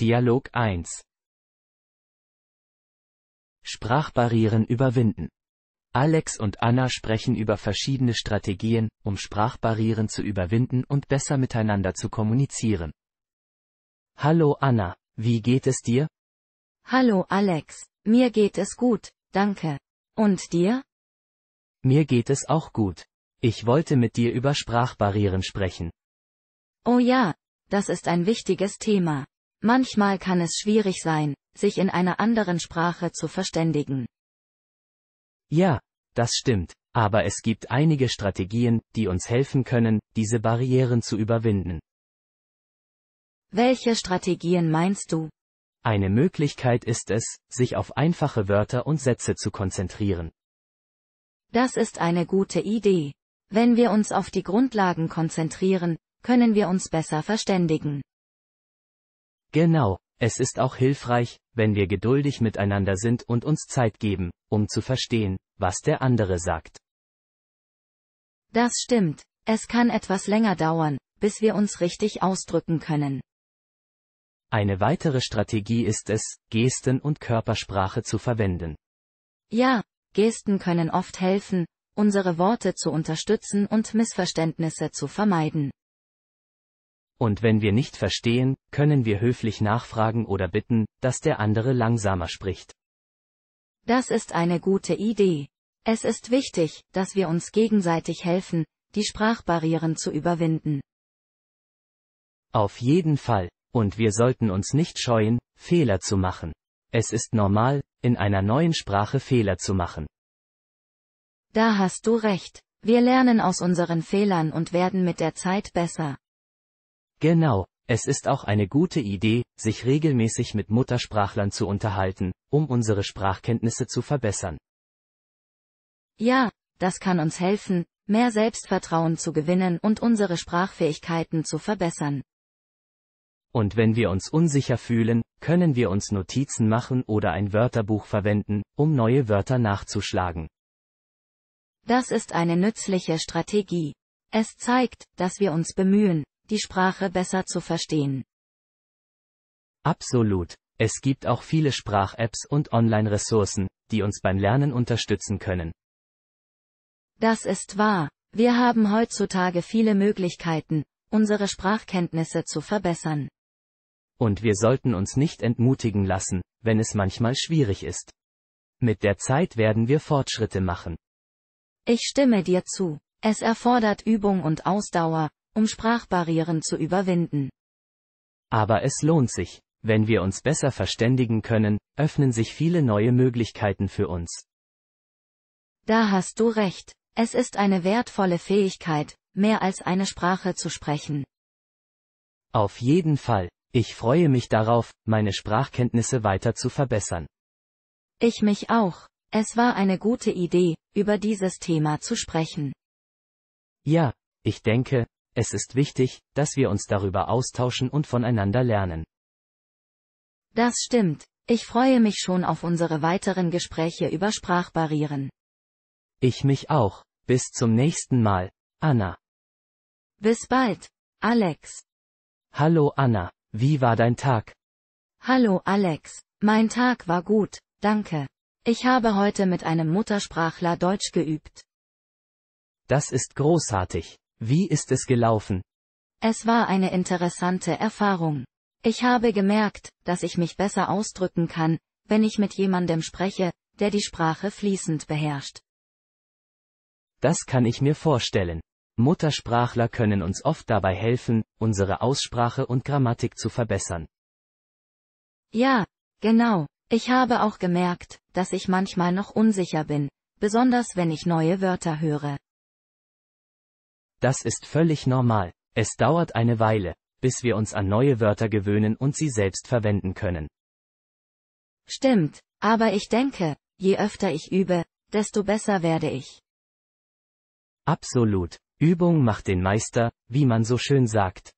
Dialog 1 Sprachbarrieren überwinden. Alex und Anna sprechen über verschiedene Strategien, um Sprachbarrieren zu überwinden und besser miteinander zu kommunizieren. Hallo Anna, wie geht es dir? Hallo Alex, mir geht es gut, danke. Und dir? Mir geht es auch gut. Ich wollte mit dir über Sprachbarrieren sprechen. Oh ja, das ist ein wichtiges Thema. Manchmal kann es schwierig sein, sich in einer anderen Sprache zu verständigen. Ja, das stimmt, aber es gibt einige Strategien, die uns helfen können, diese Barrieren zu überwinden. Welche Strategien meinst du? Eine Möglichkeit ist es, sich auf einfache Wörter und Sätze zu konzentrieren. Das ist eine gute Idee. Wenn wir uns auf die Grundlagen konzentrieren, können wir uns besser verständigen. Genau, es ist auch hilfreich, wenn wir geduldig miteinander sind und uns Zeit geben, um zu verstehen, was der andere sagt. Das stimmt, es kann etwas länger dauern, bis wir uns richtig ausdrücken können. Eine weitere Strategie ist es, Gesten und Körpersprache zu verwenden. Ja, Gesten können oft helfen, unsere Worte zu unterstützen und Missverständnisse zu vermeiden. Und wenn wir nicht verstehen, können wir höflich nachfragen oder bitten, dass der andere langsamer spricht. Das ist eine gute Idee. Es ist wichtig, dass wir uns gegenseitig helfen, die Sprachbarrieren zu überwinden. Auf jeden Fall, und wir sollten uns nicht scheuen, Fehler zu machen. Es ist normal, in einer neuen Sprache Fehler zu machen. Da hast du recht. Wir lernen aus unseren Fehlern und werden mit der Zeit besser. Genau, es ist auch eine gute Idee, sich regelmäßig mit Muttersprachlern zu unterhalten, um unsere Sprachkenntnisse zu verbessern. Ja, das kann uns helfen, mehr Selbstvertrauen zu gewinnen und unsere Sprachfähigkeiten zu verbessern. Und wenn wir uns unsicher fühlen, können wir uns Notizen machen oder ein Wörterbuch verwenden, um neue Wörter nachzuschlagen. Das ist eine nützliche Strategie. Es zeigt, dass wir uns bemühen, die Sprache besser zu verstehen. Absolut. Es gibt auch viele Sprach-Apps und Online-Ressourcen, die uns beim Lernen unterstützen können. Das ist wahr. Wir haben heutzutage viele Möglichkeiten, unsere Sprachkenntnisse zu verbessern. Und wir sollten uns nicht entmutigen lassen, wenn es manchmal schwierig ist. Mit der Zeit werden wir Fortschritte machen. Ich stimme dir zu. Es erfordert Übung und Ausdauer, um Sprachbarrieren zu überwinden. Aber es lohnt sich. Wenn wir uns besser verständigen können, öffnen sich viele neue Möglichkeiten für uns. Da hast du recht. Es ist eine wertvolle Fähigkeit, mehr als eine Sprache zu sprechen. Auf jeden Fall. Ich freue mich darauf, meine Sprachkenntnisse weiter zu verbessern. Ich mich auch. Es war eine gute Idee, über dieses Thema zu sprechen. Ja, ich denke, es ist wichtig, dass wir uns darüber austauschen und voneinander lernen. Das stimmt. Ich freue mich schon auf unsere weiteren Gespräche über Sprachbarrieren. Ich mich auch. Bis zum nächsten Mal, Anna. Bis bald, Alex. Hallo Anna, wie war dein Tag? Hallo Alex, mein Tag war gut, danke. Ich habe heute mit einem Muttersprachler Deutsch geübt. Das ist großartig. Wie ist es gelaufen? Es war eine interessante Erfahrung. Ich habe gemerkt, dass ich mich besser ausdrücken kann, wenn ich mit jemandem spreche, der die Sprache fließend beherrscht. Das kann ich mir vorstellen. Muttersprachler können uns oft dabei helfen, unsere Aussprache und Grammatik zu verbessern. Ja, genau. Ich habe auch gemerkt, dass ich manchmal noch unsicher bin, besonders wenn ich neue Wörter höre. Das ist völlig normal. Es dauert eine Weile, bis wir uns an neue Wörter gewöhnen und sie selbst verwenden können. Stimmt, aber ich denke, je öfter ich übe, desto besser werde ich. Absolut. Übung macht den Meister, wie man so schön sagt.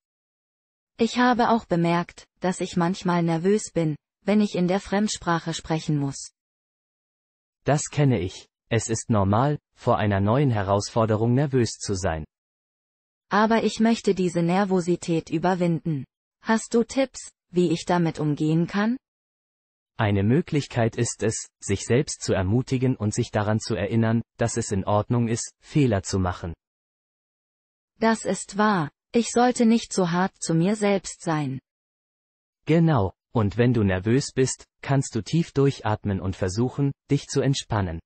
Ich habe auch bemerkt, dass ich manchmal nervös bin, wenn ich in der Fremdsprache sprechen muss. Das kenne ich. Es ist normal, vor einer neuen Herausforderung nervös zu sein. Aber ich möchte diese Nervosität überwinden. Hast du Tipps, wie ich damit umgehen kann? Eine Möglichkeit ist es, sich selbst zu ermutigen und sich daran zu erinnern, dass es in Ordnung ist, Fehler zu machen. Das ist wahr, ich sollte nicht so hart zu mir selbst sein. Genau, und wenn du nervös bist, kannst du tief durchatmen und versuchen, dich zu entspannen.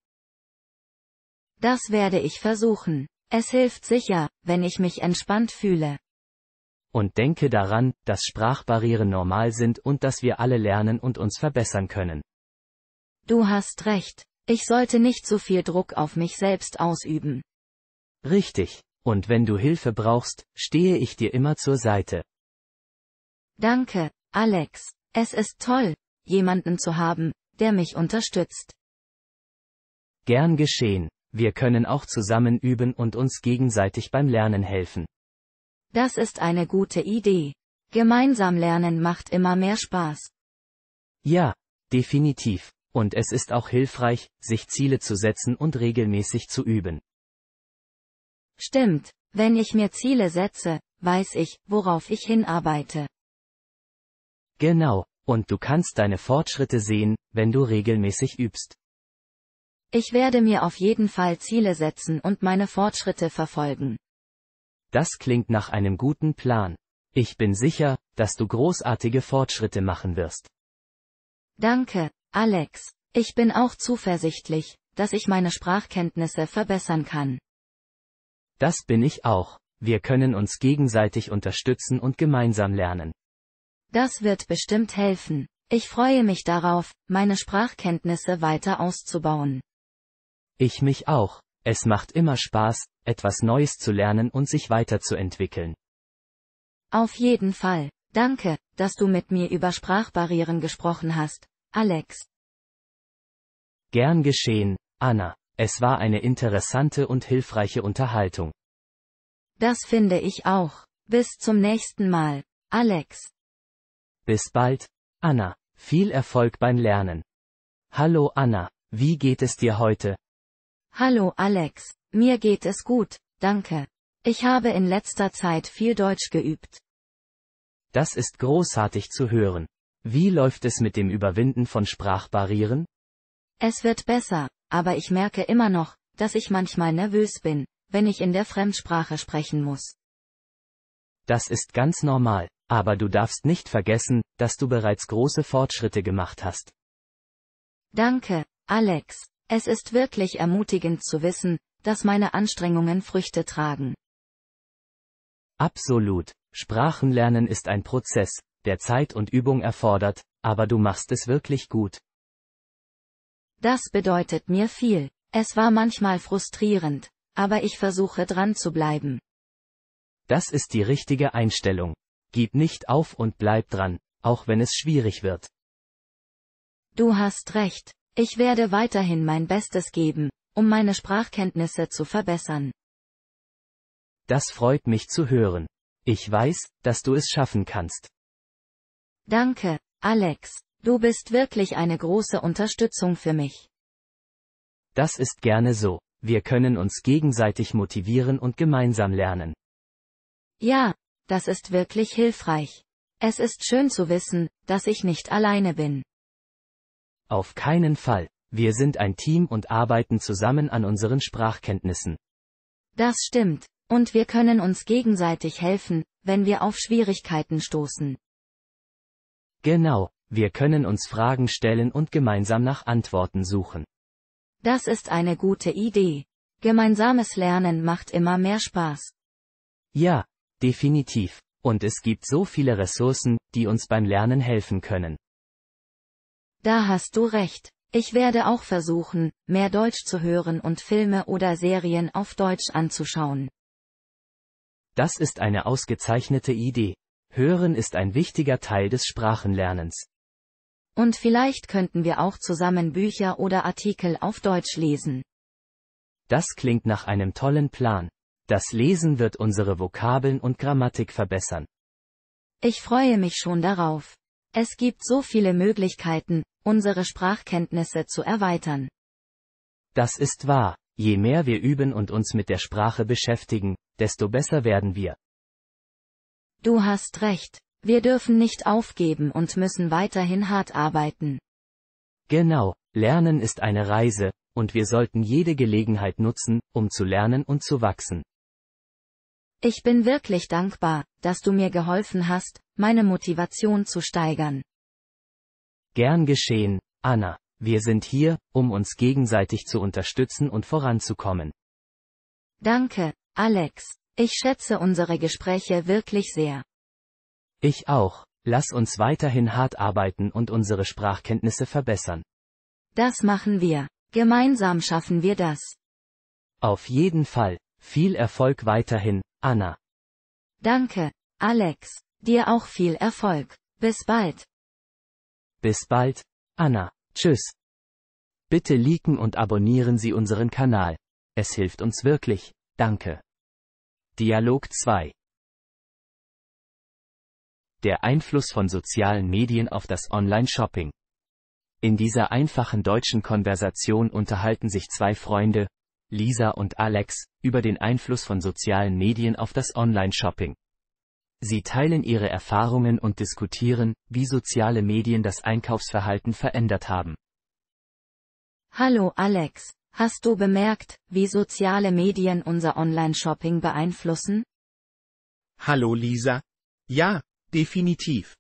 Das werde ich versuchen. Es hilft sicher, wenn ich mich entspannt fühle. Und denke daran, dass Sprachbarrieren normal sind und dass wir alle lernen und uns verbessern können. Du hast recht, ich sollte nicht so viel Druck auf mich selbst ausüben. Richtig, und wenn du Hilfe brauchst, stehe ich dir immer zur Seite. Danke, Alex, es ist toll, jemanden zu haben, der mich unterstützt. Gern geschehen wir können auch zusammen üben und uns gegenseitig beim Lernen helfen. Das ist eine gute Idee. Gemeinsam lernen macht immer mehr Spaß. Ja, definitiv. Und es ist auch hilfreich, sich Ziele zu setzen und regelmäßig zu üben. Stimmt, wenn ich mir Ziele setze, weiß ich, worauf ich hinarbeite. Genau, und du kannst deine Fortschritte sehen, wenn du regelmäßig übst. Ich werde mir auf jeden Fall Ziele setzen und meine Fortschritte verfolgen. Das klingt nach einem guten Plan. Ich bin sicher, dass du großartige Fortschritte machen wirst. Danke, Alex. Ich bin auch zuversichtlich, dass ich meine Sprachkenntnisse verbessern kann. Das bin ich auch. Wir können uns gegenseitig unterstützen und gemeinsam lernen. Das wird bestimmt helfen. Ich freue mich darauf, meine Sprachkenntnisse weiter auszubauen. Ich mich auch. Es macht immer Spaß, etwas Neues zu lernen und sich weiterzuentwickeln. Auf jeden Fall. Danke, dass du mit mir über Sprachbarrieren gesprochen hast, Alex. Gern geschehen, Anna. Es war eine interessante und hilfreiche Unterhaltung. Das finde ich auch. Bis zum nächsten Mal, Alex. Bis bald, Anna. Viel Erfolg beim Lernen. Hallo Anna, wie geht es dir heute? Hallo Alex, mir geht es gut, danke. Ich habe in letzter Zeit viel Deutsch geübt. Das ist großartig zu hören. Wie läuft es mit dem Überwinden von Sprachbarrieren? Es wird besser, aber ich merke immer noch, dass ich manchmal nervös bin, wenn ich in der Fremdsprache sprechen muss. Das ist ganz normal, aber du darfst nicht vergessen, dass du bereits große Fortschritte gemacht hast. Danke, Alex. Es ist wirklich ermutigend zu wissen, dass meine Anstrengungen Früchte tragen. Absolut. Sprachenlernen ist ein Prozess, der Zeit und Übung erfordert, aber du machst es wirklich gut. Das bedeutet mir viel. Es war manchmal frustrierend, aber ich versuche dran zu bleiben. Das ist die richtige Einstellung. Gib nicht auf und bleib dran, auch wenn es schwierig wird. Du hast recht, ich werde weiterhin mein Bestes geben, um meine Sprachkenntnisse zu verbessern. Das freut mich zu hören. Ich weiß, dass du es schaffen kannst. Danke, Alex. Du bist wirklich eine große Unterstützung für mich. Das ist gerne so. Wir können uns gegenseitig motivieren und gemeinsam lernen. Ja, das ist wirklich hilfreich. Es ist schön zu wissen, dass ich nicht alleine bin. Auf keinen Fall. Wir sind ein Team und arbeiten zusammen an unseren Sprachkenntnissen. Das stimmt. Und wir können uns gegenseitig helfen, wenn wir auf Schwierigkeiten stoßen. Genau, wir können uns Fragen stellen und gemeinsam nach Antworten suchen. Das ist eine gute Idee. Gemeinsames Lernen macht immer mehr Spaß. Ja, definitiv. Und es gibt so viele Ressourcen, die uns beim Lernen helfen können. Da hast du recht. Ich werde auch versuchen, mehr Deutsch zu hören und Filme oder Serien auf Deutsch anzuschauen. Das ist eine ausgezeichnete Idee. Hören ist ein wichtiger Teil des Sprachenlernens. Und vielleicht könnten wir auch zusammen Bücher oder Artikel auf Deutsch lesen. Das klingt nach einem tollen Plan. Das Lesen wird unsere Vokabeln und Grammatik verbessern. Ich freue mich schon darauf. Es gibt so viele Möglichkeiten, unsere Sprachkenntnisse zu erweitern. Das ist wahr, je mehr wir üben und uns mit der Sprache beschäftigen, desto besser werden wir. Du hast recht, wir dürfen nicht aufgeben und müssen weiterhin hart arbeiten. Genau, Lernen ist eine Reise, und wir sollten jede Gelegenheit nutzen, um zu lernen und zu wachsen. Ich bin wirklich dankbar, dass du mir geholfen hast, meine Motivation zu steigern. Gern geschehen, Anna. Wir sind hier, um uns gegenseitig zu unterstützen und voranzukommen. Danke, Alex. Ich schätze unsere Gespräche wirklich sehr. Ich auch. Lass uns weiterhin hart arbeiten und unsere Sprachkenntnisse verbessern. Das machen wir. Gemeinsam schaffen wir das. Auf jeden Fall. Viel Erfolg weiterhin, Anna. Danke, Alex. Dir auch viel Erfolg. Bis bald. Bis bald, Anna. Tschüss. Bitte liken und abonnieren Sie unseren Kanal. Es hilft uns wirklich. Danke. Dialog 2 Der Einfluss von sozialen Medien auf das Online-Shopping. In dieser einfachen deutschen Konversation unterhalten sich zwei Freunde, Lisa und Alex, über den Einfluss von sozialen Medien auf das Online-Shopping. Sie teilen ihre Erfahrungen und diskutieren, wie soziale Medien das Einkaufsverhalten verändert haben. Hallo Alex, hast du bemerkt, wie soziale Medien unser Online-Shopping beeinflussen? Hallo Lisa. Ja, definitiv.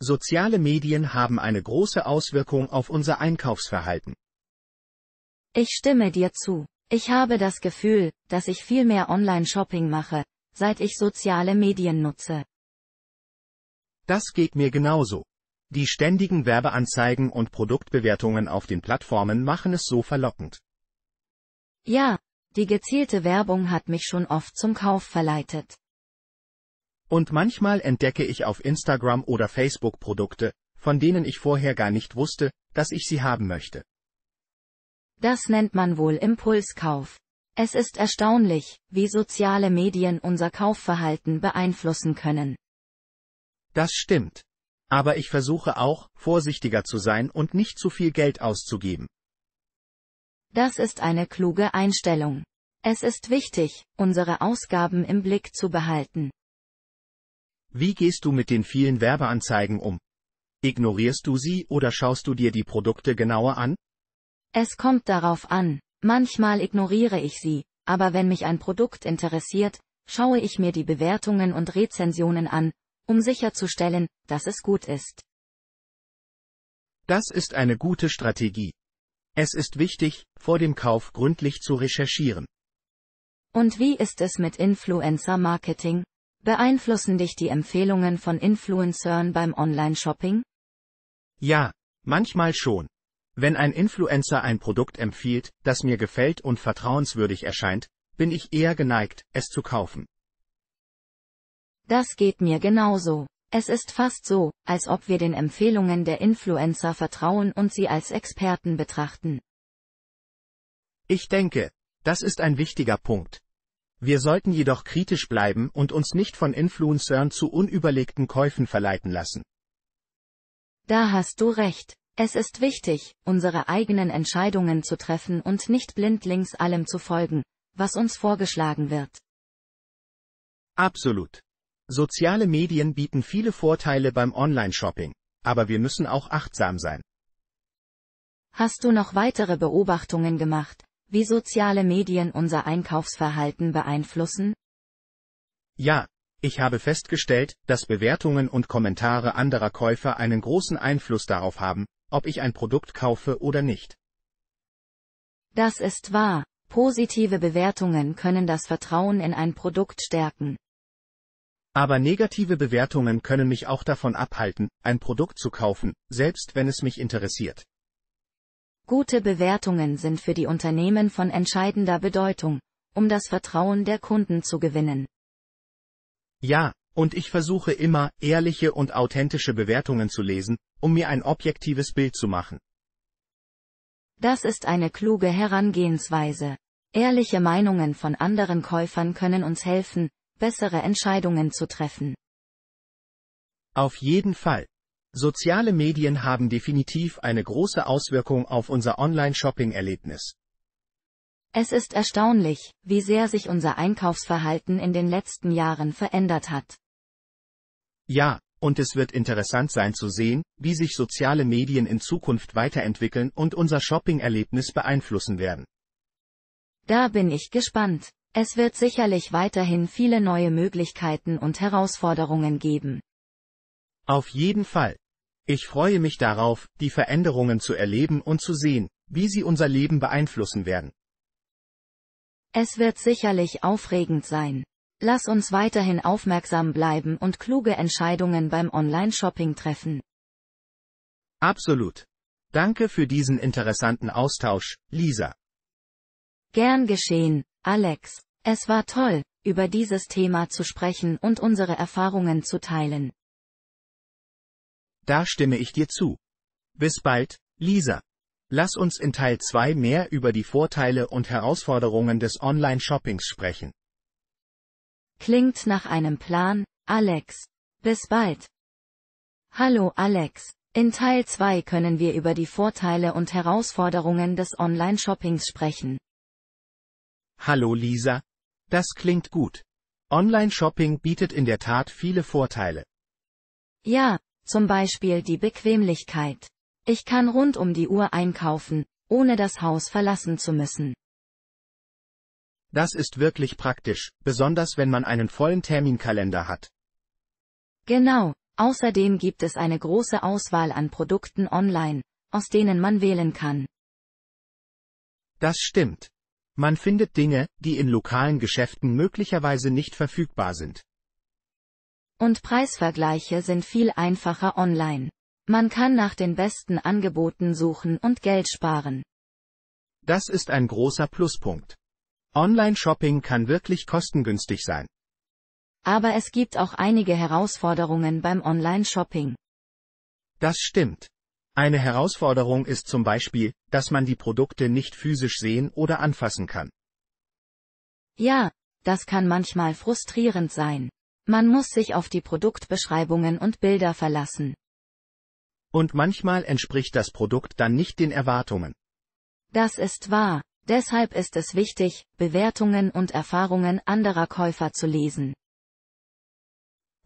Soziale Medien haben eine große Auswirkung auf unser Einkaufsverhalten. Ich stimme dir zu. Ich habe das Gefühl, dass ich viel mehr Online-Shopping mache, seit ich soziale Medien nutze. Das geht mir genauso. Die ständigen Werbeanzeigen und Produktbewertungen auf den Plattformen machen es so verlockend. Ja, die gezielte Werbung hat mich schon oft zum Kauf verleitet. Und manchmal entdecke ich auf Instagram oder Facebook Produkte, von denen ich vorher gar nicht wusste, dass ich sie haben möchte. Das nennt man wohl Impulskauf. Es ist erstaunlich, wie soziale Medien unser Kaufverhalten beeinflussen können. Das stimmt. Aber ich versuche auch, vorsichtiger zu sein und nicht zu viel Geld auszugeben. Das ist eine kluge Einstellung. Es ist wichtig, unsere Ausgaben im Blick zu behalten. Wie gehst du mit den vielen Werbeanzeigen um? Ignorierst du sie oder schaust du dir die Produkte genauer an? Es kommt darauf an, Manchmal ignoriere ich sie, aber wenn mich ein Produkt interessiert, schaue ich mir die Bewertungen und Rezensionen an, um sicherzustellen, dass es gut ist. Das ist eine gute Strategie. Es ist wichtig, vor dem Kauf gründlich zu recherchieren. Und wie ist es mit Influencer Marketing? Beeinflussen dich die Empfehlungen von Influencern beim Online-Shopping? Ja, manchmal schon. Wenn ein Influencer ein Produkt empfiehlt, das mir gefällt und vertrauenswürdig erscheint, bin ich eher geneigt, es zu kaufen. Das geht mir genauso. Es ist fast so, als ob wir den Empfehlungen der Influencer vertrauen und sie als Experten betrachten. Ich denke, das ist ein wichtiger Punkt. Wir sollten jedoch kritisch bleiben und uns nicht von Influencern zu unüberlegten Käufen verleiten lassen. Da hast du recht. Es ist wichtig, unsere eigenen Entscheidungen zu treffen und nicht blindlings allem zu folgen, was uns vorgeschlagen wird. Absolut. Soziale Medien bieten viele Vorteile beim Online-Shopping, aber wir müssen auch achtsam sein. Hast du noch weitere Beobachtungen gemacht, wie soziale Medien unser Einkaufsverhalten beeinflussen? Ja, ich habe festgestellt, dass Bewertungen und Kommentare anderer Käufer einen großen Einfluss darauf haben, ob ich ein Produkt kaufe oder nicht. Das ist wahr. Positive Bewertungen können das Vertrauen in ein Produkt stärken. Aber negative Bewertungen können mich auch davon abhalten, ein Produkt zu kaufen, selbst wenn es mich interessiert. Gute Bewertungen sind für die Unternehmen von entscheidender Bedeutung, um das Vertrauen der Kunden zu gewinnen. Ja, und ich versuche immer, ehrliche und authentische Bewertungen zu lesen, um mir ein objektives Bild zu machen. Das ist eine kluge Herangehensweise. Ehrliche Meinungen von anderen Käufern können uns helfen, bessere Entscheidungen zu treffen. Auf jeden Fall. Soziale Medien haben definitiv eine große Auswirkung auf unser Online-Shopping-Erlebnis. Es ist erstaunlich, wie sehr sich unser Einkaufsverhalten in den letzten Jahren verändert hat. Ja, und es wird interessant sein zu sehen, wie sich soziale Medien in Zukunft weiterentwickeln und unser Shopping-Erlebnis beeinflussen werden. Da bin ich gespannt. Es wird sicherlich weiterhin viele neue Möglichkeiten und Herausforderungen geben. Auf jeden Fall. Ich freue mich darauf, die Veränderungen zu erleben und zu sehen, wie sie unser Leben beeinflussen werden. Es wird sicherlich aufregend sein. Lass uns weiterhin aufmerksam bleiben und kluge Entscheidungen beim Online-Shopping treffen. Absolut. Danke für diesen interessanten Austausch, Lisa. Gern geschehen, Alex. Es war toll, über dieses Thema zu sprechen und unsere Erfahrungen zu teilen. Da stimme ich dir zu. Bis bald, Lisa. Lass uns in Teil 2 mehr über die Vorteile und Herausforderungen des Online-Shoppings sprechen. Klingt nach einem Plan, Alex. Bis bald. Hallo Alex. In Teil 2 können wir über die Vorteile und Herausforderungen des Online-Shoppings sprechen. Hallo Lisa. Das klingt gut. Online-Shopping bietet in der Tat viele Vorteile. Ja, zum Beispiel die Bequemlichkeit. Ich kann rund um die Uhr einkaufen, ohne das Haus verlassen zu müssen. Das ist wirklich praktisch, besonders wenn man einen vollen Terminkalender hat. Genau, außerdem gibt es eine große Auswahl an Produkten online, aus denen man wählen kann. Das stimmt. Man findet Dinge, die in lokalen Geschäften möglicherweise nicht verfügbar sind. Und Preisvergleiche sind viel einfacher online. Man kann nach den besten Angeboten suchen und Geld sparen. Das ist ein großer Pluspunkt. Online-Shopping kann wirklich kostengünstig sein. Aber es gibt auch einige Herausforderungen beim Online-Shopping. Das stimmt. Eine Herausforderung ist zum Beispiel, dass man die Produkte nicht physisch sehen oder anfassen kann. Ja, das kann manchmal frustrierend sein. Man muss sich auf die Produktbeschreibungen und Bilder verlassen. Und manchmal entspricht das Produkt dann nicht den Erwartungen. Das ist wahr. Deshalb ist es wichtig, Bewertungen und Erfahrungen anderer Käufer zu lesen.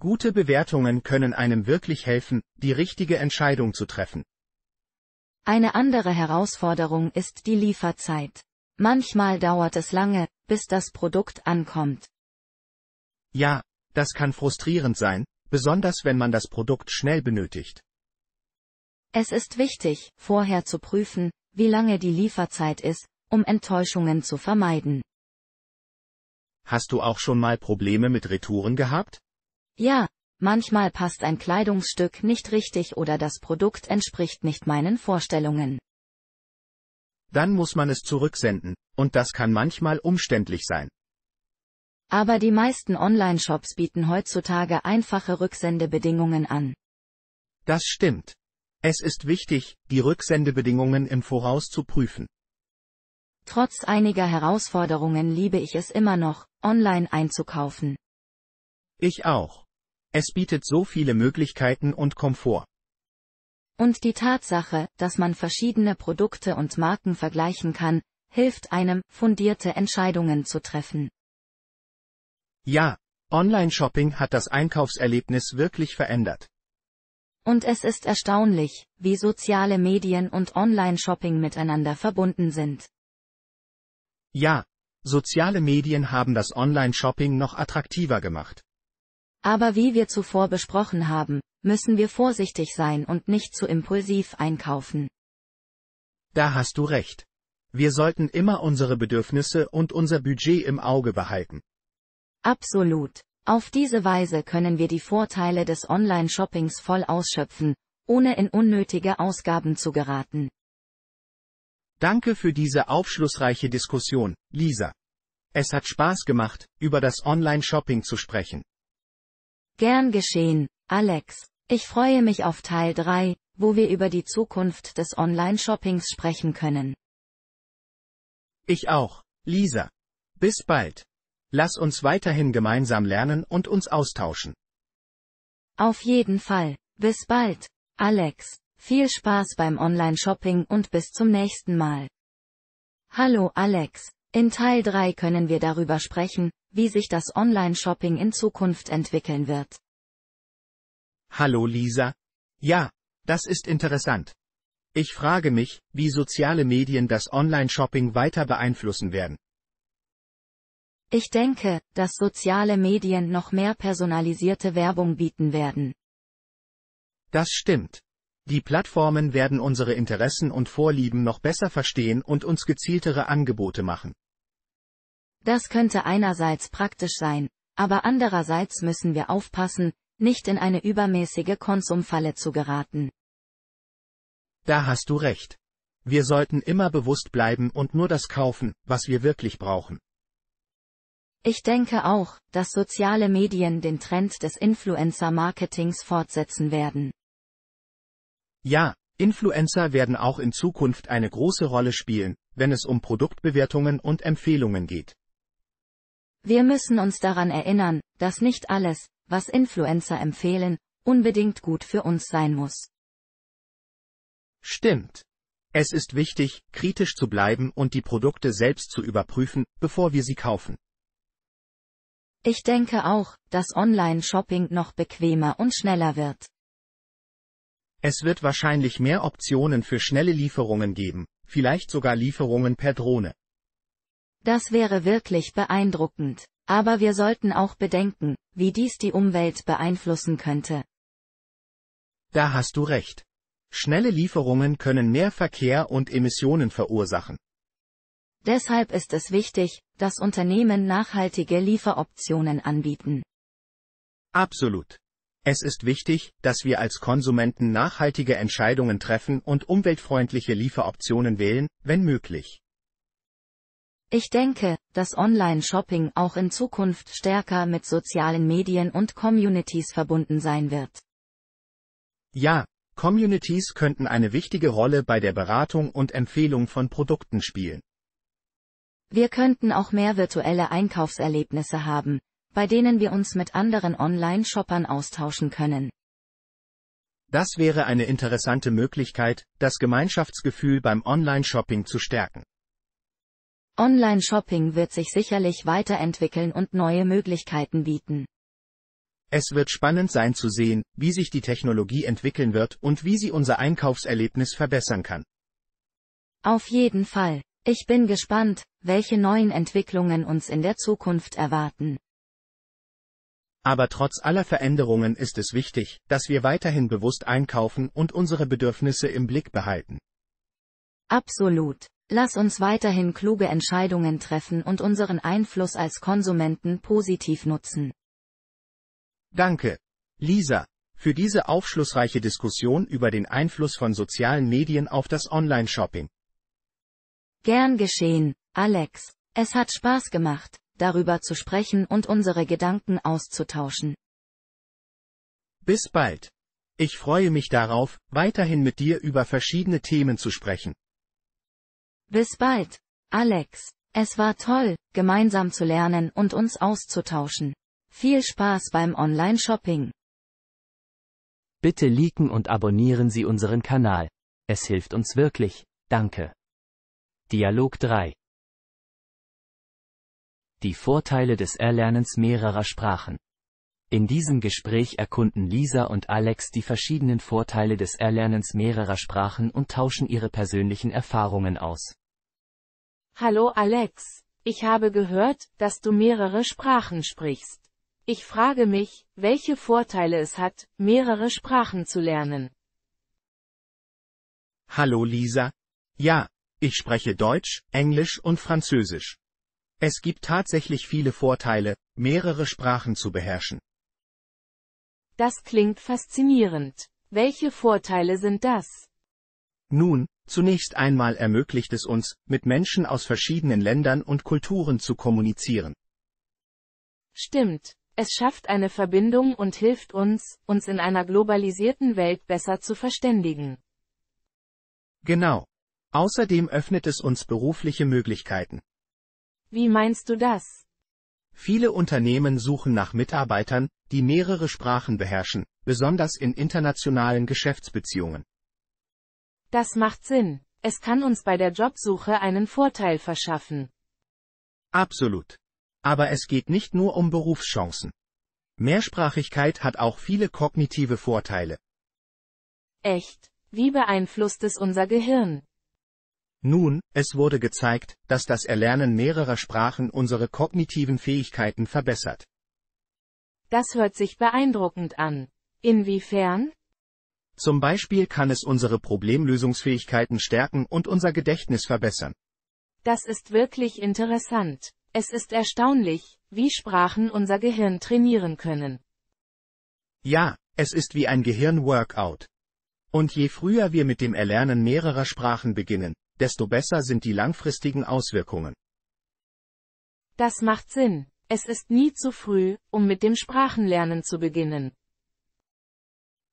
Gute Bewertungen können einem wirklich helfen, die richtige Entscheidung zu treffen. Eine andere Herausforderung ist die Lieferzeit. Manchmal dauert es lange, bis das Produkt ankommt. Ja, das kann frustrierend sein, besonders wenn man das Produkt schnell benötigt. Es ist wichtig, vorher zu prüfen, wie lange die Lieferzeit ist, um Enttäuschungen zu vermeiden. Hast du auch schon mal Probleme mit Retouren gehabt? Ja, manchmal passt ein Kleidungsstück nicht richtig oder das Produkt entspricht nicht meinen Vorstellungen. Dann muss man es zurücksenden, und das kann manchmal umständlich sein. Aber die meisten Online-Shops bieten heutzutage einfache Rücksendebedingungen an. Das stimmt. Es ist wichtig, die Rücksendebedingungen im Voraus zu prüfen. Trotz einiger Herausforderungen liebe ich es immer noch, online einzukaufen. Ich auch. Es bietet so viele Möglichkeiten und Komfort. Und die Tatsache, dass man verschiedene Produkte und Marken vergleichen kann, hilft einem, fundierte Entscheidungen zu treffen. Ja, Online-Shopping hat das Einkaufserlebnis wirklich verändert. Und es ist erstaunlich, wie soziale Medien und Online-Shopping miteinander verbunden sind. Ja, soziale Medien haben das Online-Shopping noch attraktiver gemacht. Aber wie wir zuvor besprochen haben, müssen wir vorsichtig sein und nicht zu impulsiv einkaufen. Da hast du recht. Wir sollten immer unsere Bedürfnisse und unser Budget im Auge behalten. Absolut. Auf diese Weise können wir die Vorteile des Online-Shoppings voll ausschöpfen, ohne in unnötige Ausgaben zu geraten. Danke für diese aufschlussreiche Diskussion, Lisa. Es hat Spaß gemacht, über das Online-Shopping zu sprechen. Gern geschehen, Alex. Ich freue mich auf Teil 3, wo wir über die Zukunft des Online-Shoppings sprechen können. Ich auch, Lisa. Bis bald. Lass uns weiterhin gemeinsam lernen und uns austauschen. Auf jeden Fall. Bis bald, Alex. Viel Spaß beim Online-Shopping und bis zum nächsten Mal. Hallo Alex, in Teil 3 können wir darüber sprechen, wie sich das Online-Shopping in Zukunft entwickeln wird. Hallo Lisa. Ja, das ist interessant. Ich frage mich, wie soziale Medien das Online-Shopping weiter beeinflussen werden. Ich denke, dass soziale Medien noch mehr personalisierte Werbung bieten werden. Das stimmt. Die Plattformen werden unsere Interessen und Vorlieben noch besser verstehen und uns gezieltere Angebote machen. Das könnte einerseits praktisch sein, aber andererseits müssen wir aufpassen, nicht in eine übermäßige Konsumfalle zu geraten. Da hast du recht. Wir sollten immer bewusst bleiben und nur das kaufen, was wir wirklich brauchen. Ich denke auch, dass soziale Medien den Trend des Influencer-Marketings fortsetzen werden. Ja, Influencer werden auch in Zukunft eine große Rolle spielen, wenn es um Produktbewertungen und Empfehlungen geht. Wir müssen uns daran erinnern, dass nicht alles, was Influencer empfehlen, unbedingt gut für uns sein muss. Stimmt. Es ist wichtig, kritisch zu bleiben und die Produkte selbst zu überprüfen, bevor wir sie kaufen. Ich denke auch, dass Online-Shopping noch bequemer und schneller wird. Es wird wahrscheinlich mehr Optionen für schnelle Lieferungen geben, vielleicht sogar Lieferungen per Drohne. Das wäre wirklich beeindruckend, aber wir sollten auch bedenken, wie dies die Umwelt beeinflussen könnte. Da hast du recht. Schnelle Lieferungen können mehr Verkehr und Emissionen verursachen. Deshalb ist es wichtig, dass Unternehmen nachhaltige Lieferoptionen anbieten. Absolut. Es ist wichtig, dass wir als Konsumenten nachhaltige Entscheidungen treffen und umweltfreundliche Lieferoptionen wählen, wenn möglich. Ich denke, dass Online-Shopping auch in Zukunft stärker mit sozialen Medien und Communities verbunden sein wird. Ja, Communities könnten eine wichtige Rolle bei der Beratung und Empfehlung von Produkten spielen. Wir könnten auch mehr virtuelle Einkaufserlebnisse haben, bei denen wir uns mit anderen Online-Shoppern austauschen können. Das wäre eine interessante Möglichkeit, das Gemeinschaftsgefühl beim Online-Shopping zu stärken. Online-Shopping wird sich sicherlich weiterentwickeln und neue Möglichkeiten bieten. Es wird spannend sein zu sehen, wie sich die Technologie entwickeln wird und wie sie unser Einkaufserlebnis verbessern kann. Auf jeden Fall. Ich bin gespannt, welche neuen Entwicklungen uns in der Zukunft erwarten. Aber trotz aller Veränderungen ist es wichtig, dass wir weiterhin bewusst einkaufen und unsere Bedürfnisse im Blick behalten. Absolut. Lass uns weiterhin kluge Entscheidungen treffen und unseren Einfluss als Konsumenten positiv nutzen. Danke, Lisa, für diese aufschlussreiche Diskussion über den Einfluss von sozialen Medien auf das Online-Shopping. Gern geschehen, Alex. Es hat Spaß gemacht darüber zu sprechen und unsere Gedanken auszutauschen. Bis bald. Ich freue mich darauf, weiterhin mit dir über verschiedene Themen zu sprechen. Bis bald, Alex. Es war toll, gemeinsam zu lernen und uns auszutauschen. Viel Spaß beim Online-Shopping. Bitte liken und abonnieren Sie unseren Kanal. Es hilft uns wirklich. Danke. Dialog 3 die Vorteile des Erlernens mehrerer Sprachen. In diesem Gespräch erkunden Lisa und Alex die verschiedenen Vorteile des Erlernens mehrerer Sprachen und tauschen ihre persönlichen Erfahrungen aus. Hallo Alex, ich habe gehört, dass du mehrere Sprachen sprichst. Ich frage mich, welche Vorteile es hat, mehrere Sprachen zu lernen. Hallo Lisa. Ja, ich spreche Deutsch, Englisch und Französisch. Es gibt tatsächlich viele Vorteile, mehrere Sprachen zu beherrschen. Das klingt faszinierend. Welche Vorteile sind das? Nun, zunächst einmal ermöglicht es uns, mit Menschen aus verschiedenen Ländern und Kulturen zu kommunizieren. Stimmt, es schafft eine Verbindung und hilft uns, uns in einer globalisierten Welt besser zu verständigen. Genau. Außerdem öffnet es uns berufliche Möglichkeiten. Wie meinst du das? Viele Unternehmen suchen nach Mitarbeitern, die mehrere Sprachen beherrschen, besonders in internationalen Geschäftsbeziehungen. Das macht Sinn. Es kann uns bei der Jobsuche einen Vorteil verschaffen. Absolut. Aber es geht nicht nur um Berufschancen. Mehrsprachigkeit hat auch viele kognitive Vorteile. Echt? Wie beeinflusst es unser Gehirn? Nun, es wurde gezeigt, dass das Erlernen mehrerer Sprachen unsere kognitiven Fähigkeiten verbessert. Das hört sich beeindruckend an. Inwiefern? Zum Beispiel kann es unsere Problemlösungsfähigkeiten stärken und unser Gedächtnis verbessern. Das ist wirklich interessant. Es ist erstaunlich, wie Sprachen unser Gehirn trainieren können. Ja, es ist wie ein Gehirnworkout. Und je früher wir mit dem Erlernen mehrerer Sprachen beginnen, desto besser sind die langfristigen Auswirkungen. Das macht Sinn. Es ist nie zu früh, um mit dem Sprachenlernen zu beginnen.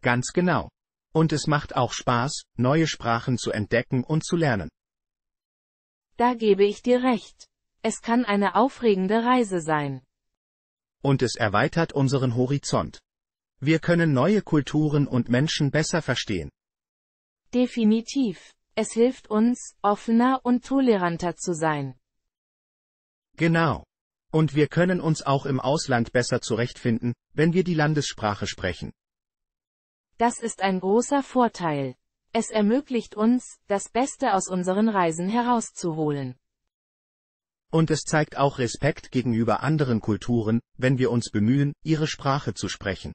Ganz genau. Und es macht auch Spaß, neue Sprachen zu entdecken und zu lernen. Da gebe ich dir recht. Es kann eine aufregende Reise sein. Und es erweitert unseren Horizont. Wir können neue Kulturen und Menschen besser verstehen. Definitiv. Es hilft uns, offener und toleranter zu sein. Genau. Und wir können uns auch im Ausland besser zurechtfinden, wenn wir die Landessprache sprechen. Das ist ein großer Vorteil. Es ermöglicht uns, das Beste aus unseren Reisen herauszuholen. Und es zeigt auch Respekt gegenüber anderen Kulturen, wenn wir uns bemühen, ihre Sprache zu sprechen.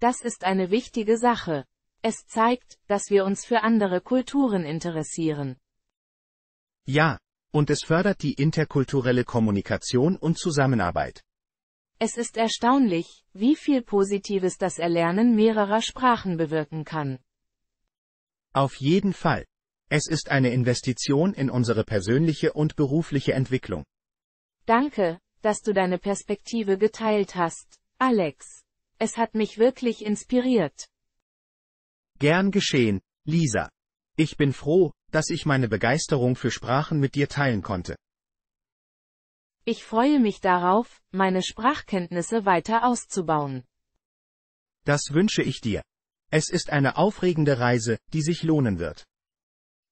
Das ist eine wichtige Sache. Es zeigt, dass wir uns für andere Kulturen interessieren. Ja, und es fördert die interkulturelle Kommunikation und Zusammenarbeit. Es ist erstaunlich, wie viel Positives das Erlernen mehrerer Sprachen bewirken kann. Auf jeden Fall. Es ist eine Investition in unsere persönliche und berufliche Entwicklung. Danke, dass du deine Perspektive geteilt hast, Alex. Es hat mich wirklich inspiriert. Gern geschehen, Lisa. Ich bin froh, dass ich meine Begeisterung für Sprachen mit dir teilen konnte. Ich freue mich darauf, meine Sprachkenntnisse weiter auszubauen. Das wünsche ich dir. Es ist eine aufregende Reise, die sich lohnen wird.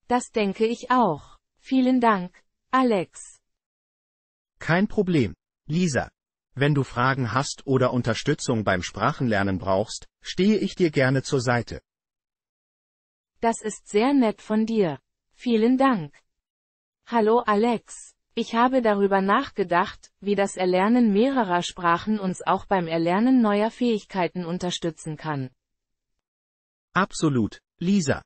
Das denke ich auch. Vielen Dank, Alex. Kein Problem, Lisa. Wenn du Fragen hast oder Unterstützung beim Sprachenlernen brauchst, stehe ich dir gerne zur Seite. Das ist sehr nett von dir. Vielen Dank. Hallo Alex. Ich habe darüber nachgedacht, wie das Erlernen mehrerer Sprachen uns auch beim Erlernen neuer Fähigkeiten unterstützen kann. Absolut, Lisa.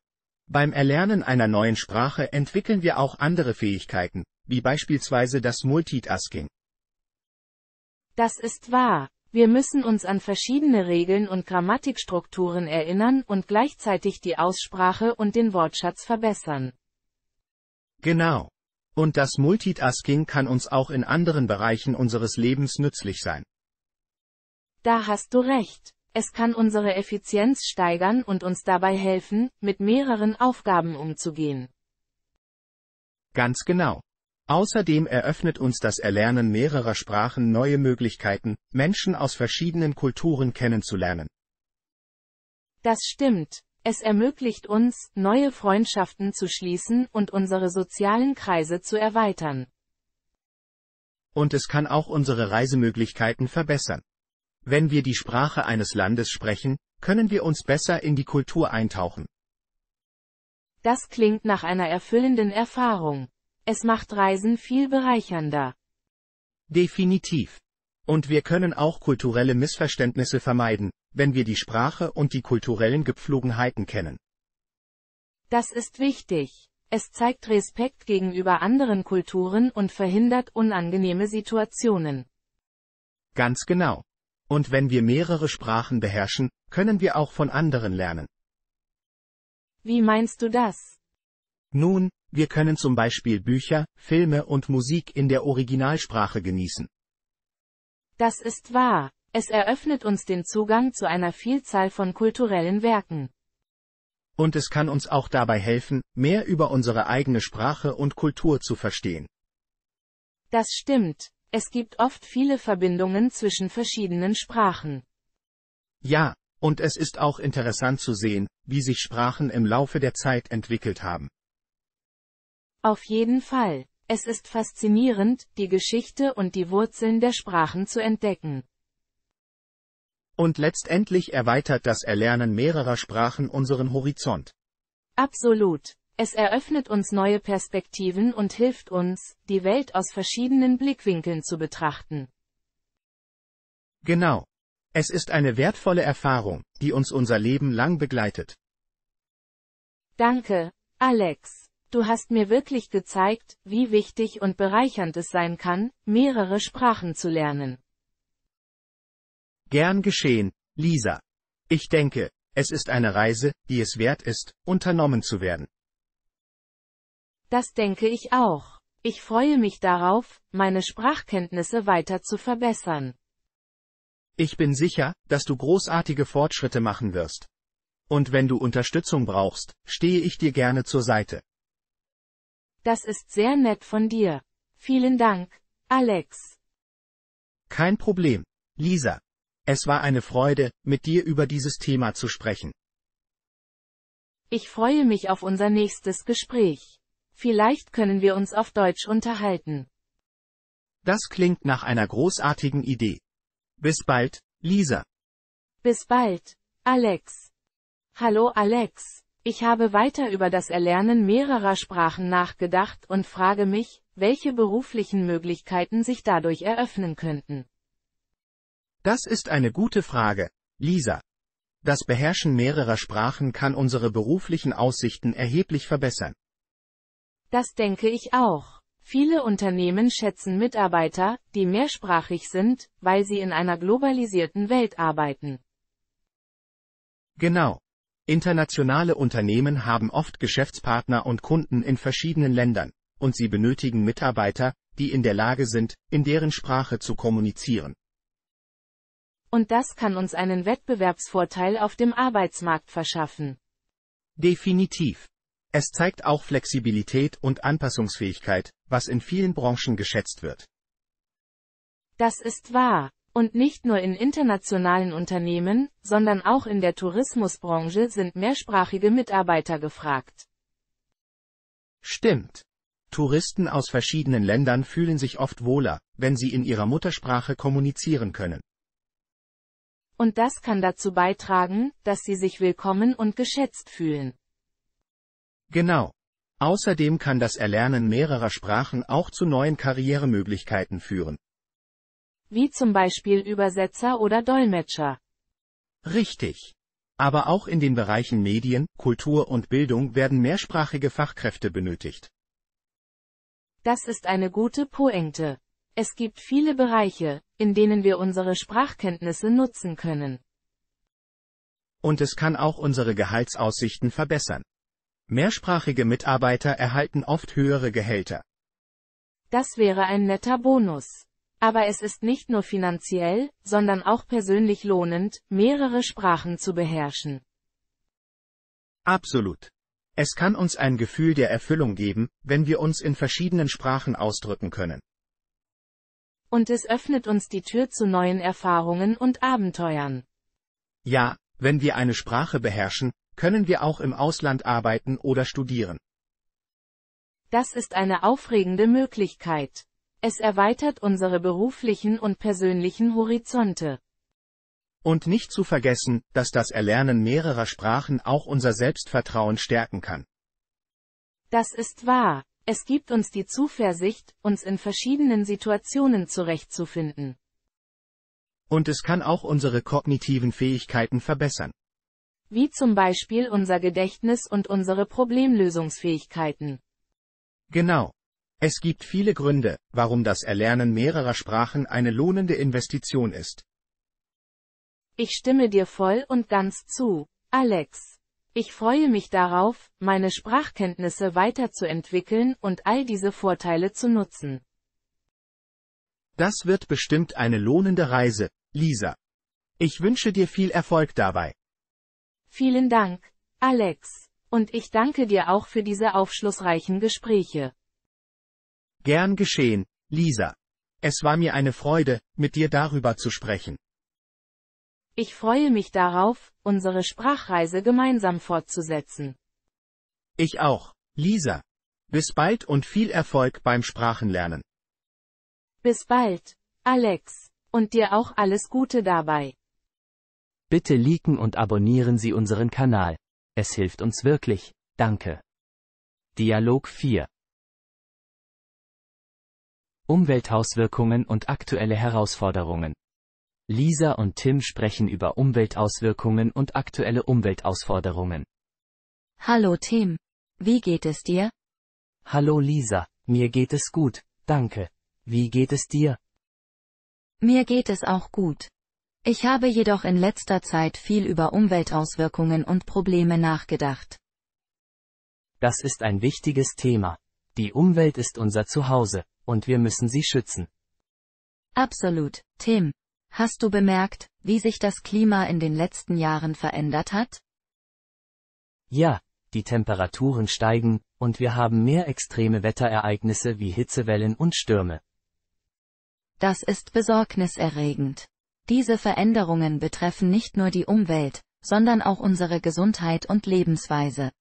Beim Erlernen einer neuen Sprache entwickeln wir auch andere Fähigkeiten, wie beispielsweise das Multitasking. Das ist wahr. Wir müssen uns an verschiedene Regeln und Grammatikstrukturen erinnern und gleichzeitig die Aussprache und den Wortschatz verbessern. Genau. Und das Multitasking kann uns auch in anderen Bereichen unseres Lebens nützlich sein. Da hast du recht. Es kann unsere Effizienz steigern und uns dabei helfen, mit mehreren Aufgaben umzugehen. Ganz genau. Außerdem eröffnet uns das Erlernen mehrerer Sprachen neue Möglichkeiten, Menschen aus verschiedenen Kulturen kennenzulernen. Das stimmt. Es ermöglicht uns, neue Freundschaften zu schließen und unsere sozialen Kreise zu erweitern. Und es kann auch unsere Reisemöglichkeiten verbessern. Wenn wir die Sprache eines Landes sprechen, können wir uns besser in die Kultur eintauchen. Das klingt nach einer erfüllenden Erfahrung. Es macht Reisen viel bereichernder. Definitiv. Und wir können auch kulturelle Missverständnisse vermeiden, wenn wir die Sprache und die kulturellen Gepflogenheiten kennen. Das ist wichtig. Es zeigt Respekt gegenüber anderen Kulturen und verhindert unangenehme Situationen. Ganz genau. Und wenn wir mehrere Sprachen beherrschen, können wir auch von anderen lernen. Wie meinst du das? Nun, wir können zum Beispiel Bücher, Filme und Musik in der Originalsprache genießen. Das ist wahr. Es eröffnet uns den Zugang zu einer Vielzahl von kulturellen Werken. Und es kann uns auch dabei helfen, mehr über unsere eigene Sprache und Kultur zu verstehen. Das stimmt. Es gibt oft viele Verbindungen zwischen verschiedenen Sprachen. Ja, und es ist auch interessant zu sehen, wie sich Sprachen im Laufe der Zeit entwickelt haben. Auf jeden Fall. Es ist faszinierend, die Geschichte und die Wurzeln der Sprachen zu entdecken. Und letztendlich erweitert das Erlernen mehrerer Sprachen unseren Horizont. Absolut. Es eröffnet uns neue Perspektiven und hilft uns, die Welt aus verschiedenen Blickwinkeln zu betrachten. Genau. Es ist eine wertvolle Erfahrung, die uns unser Leben lang begleitet. Danke, Alex. Du hast mir wirklich gezeigt, wie wichtig und bereichernd es sein kann, mehrere Sprachen zu lernen. Gern geschehen, Lisa. Ich denke, es ist eine Reise, die es wert ist, unternommen zu werden. Das denke ich auch. Ich freue mich darauf, meine Sprachkenntnisse weiter zu verbessern. Ich bin sicher, dass du großartige Fortschritte machen wirst. Und wenn du Unterstützung brauchst, stehe ich dir gerne zur Seite. Das ist sehr nett von dir. Vielen Dank, Alex. Kein Problem, Lisa. Es war eine Freude, mit dir über dieses Thema zu sprechen. Ich freue mich auf unser nächstes Gespräch. Vielleicht können wir uns auf Deutsch unterhalten. Das klingt nach einer großartigen Idee. Bis bald, Lisa. Bis bald, Alex. Hallo Alex. Ich habe weiter über das Erlernen mehrerer Sprachen nachgedacht und frage mich, welche beruflichen Möglichkeiten sich dadurch eröffnen könnten. Das ist eine gute Frage, Lisa. Das Beherrschen mehrerer Sprachen kann unsere beruflichen Aussichten erheblich verbessern. Das denke ich auch. Viele Unternehmen schätzen Mitarbeiter, die mehrsprachig sind, weil sie in einer globalisierten Welt arbeiten. Genau. Internationale Unternehmen haben oft Geschäftspartner und Kunden in verschiedenen Ländern, und sie benötigen Mitarbeiter, die in der Lage sind, in deren Sprache zu kommunizieren. Und das kann uns einen Wettbewerbsvorteil auf dem Arbeitsmarkt verschaffen. Definitiv. Es zeigt auch Flexibilität und Anpassungsfähigkeit, was in vielen Branchen geschätzt wird. Das ist wahr. Und nicht nur in internationalen Unternehmen, sondern auch in der Tourismusbranche sind mehrsprachige Mitarbeiter gefragt. Stimmt. Touristen aus verschiedenen Ländern fühlen sich oft wohler, wenn sie in ihrer Muttersprache kommunizieren können. Und das kann dazu beitragen, dass sie sich willkommen und geschätzt fühlen. Genau. Außerdem kann das Erlernen mehrerer Sprachen auch zu neuen Karrieremöglichkeiten führen wie zum Beispiel Übersetzer oder Dolmetscher. Richtig. Aber auch in den Bereichen Medien, Kultur und Bildung werden mehrsprachige Fachkräfte benötigt. Das ist eine gute Pointe. Es gibt viele Bereiche, in denen wir unsere Sprachkenntnisse nutzen können. Und es kann auch unsere Gehaltsaussichten verbessern. Mehrsprachige Mitarbeiter erhalten oft höhere Gehälter. Das wäre ein netter Bonus. Aber es ist nicht nur finanziell, sondern auch persönlich lohnend, mehrere Sprachen zu beherrschen. Absolut. Es kann uns ein Gefühl der Erfüllung geben, wenn wir uns in verschiedenen Sprachen ausdrücken können. Und es öffnet uns die Tür zu neuen Erfahrungen und Abenteuern. Ja, wenn wir eine Sprache beherrschen, können wir auch im Ausland arbeiten oder studieren. Das ist eine aufregende Möglichkeit. Es erweitert unsere beruflichen und persönlichen Horizonte. Und nicht zu vergessen, dass das Erlernen mehrerer Sprachen auch unser Selbstvertrauen stärken kann. Das ist wahr. Es gibt uns die Zuversicht, uns in verschiedenen Situationen zurechtzufinden. Und es kann auch unsere kognitiven Fähigkeiten verbessern. Wie zum Beispiel unser Gedächtnis und unsere Problemlösungsfähigkeiten. Genau. Es gibt viele Gründe, warum das Erlernen mehrerer Sprachen eine lohnende Investition ist. Ich stimme dir voll und ganz zu, Alex. Ich freue mich darauf, meine Sprachkenntnisse weiterzuentwickeln und all diese Vorteile zu nutzen. Das wird bestimmt eine lohnende Reise, Lisa. Ich wünsche dir viel Erfolg dabei. Vielen Dank, Alex. Und ich danke dir auch für diese aufschlussreichen Gespräche. Gern geschehen, Lisa. Es war mir eine Freude, mit dir darüber zu sprechen. Ich freue mich darauf, unsere Sprachreise gemeinsam fortzusetzen. Ich auch, Lisa. Bis bald und viel Erfolg beim Sprachenlernen. Bis bald, Alex. Und dir auch alles Gute dabei. Bitte liken und abonnieren Sie unseren Kanal. Es hilft uns wirklich. Danke. Dialog 4 Umweltauswirkungen und aktuelle Herausforderungen. Lisa und Tim sprechen über Umweltauswirkungen und aktuelle Umweltausforderungen. Hallo Tim. Wie geht es dir? Hallo Lisa, mir geht es gut, danke. Wie geht es dir? Mir geht es auch gut. Ich habe jedoch in letzter Zeit viel über Umweltauswirkungen und Probleme nachgedacht. Das ist ein wichtiges Thema. Die Umwelt ist unser Zuhause, und wir müssen sie schützen. Absolut, Tim. Hast du bemerkt, wie sich das Klima in den letzten Jahren verändert hat? Ja, die Temperaturen steigen, und wir haben mehr extreme Wetterereignisse wie Hitzewellen und Stürme. Das ist besorgniserregend. Diese Veränderungen betreffen nicht nur die Umwelt, sondern auch unsere Gesundheit und Lebensweise.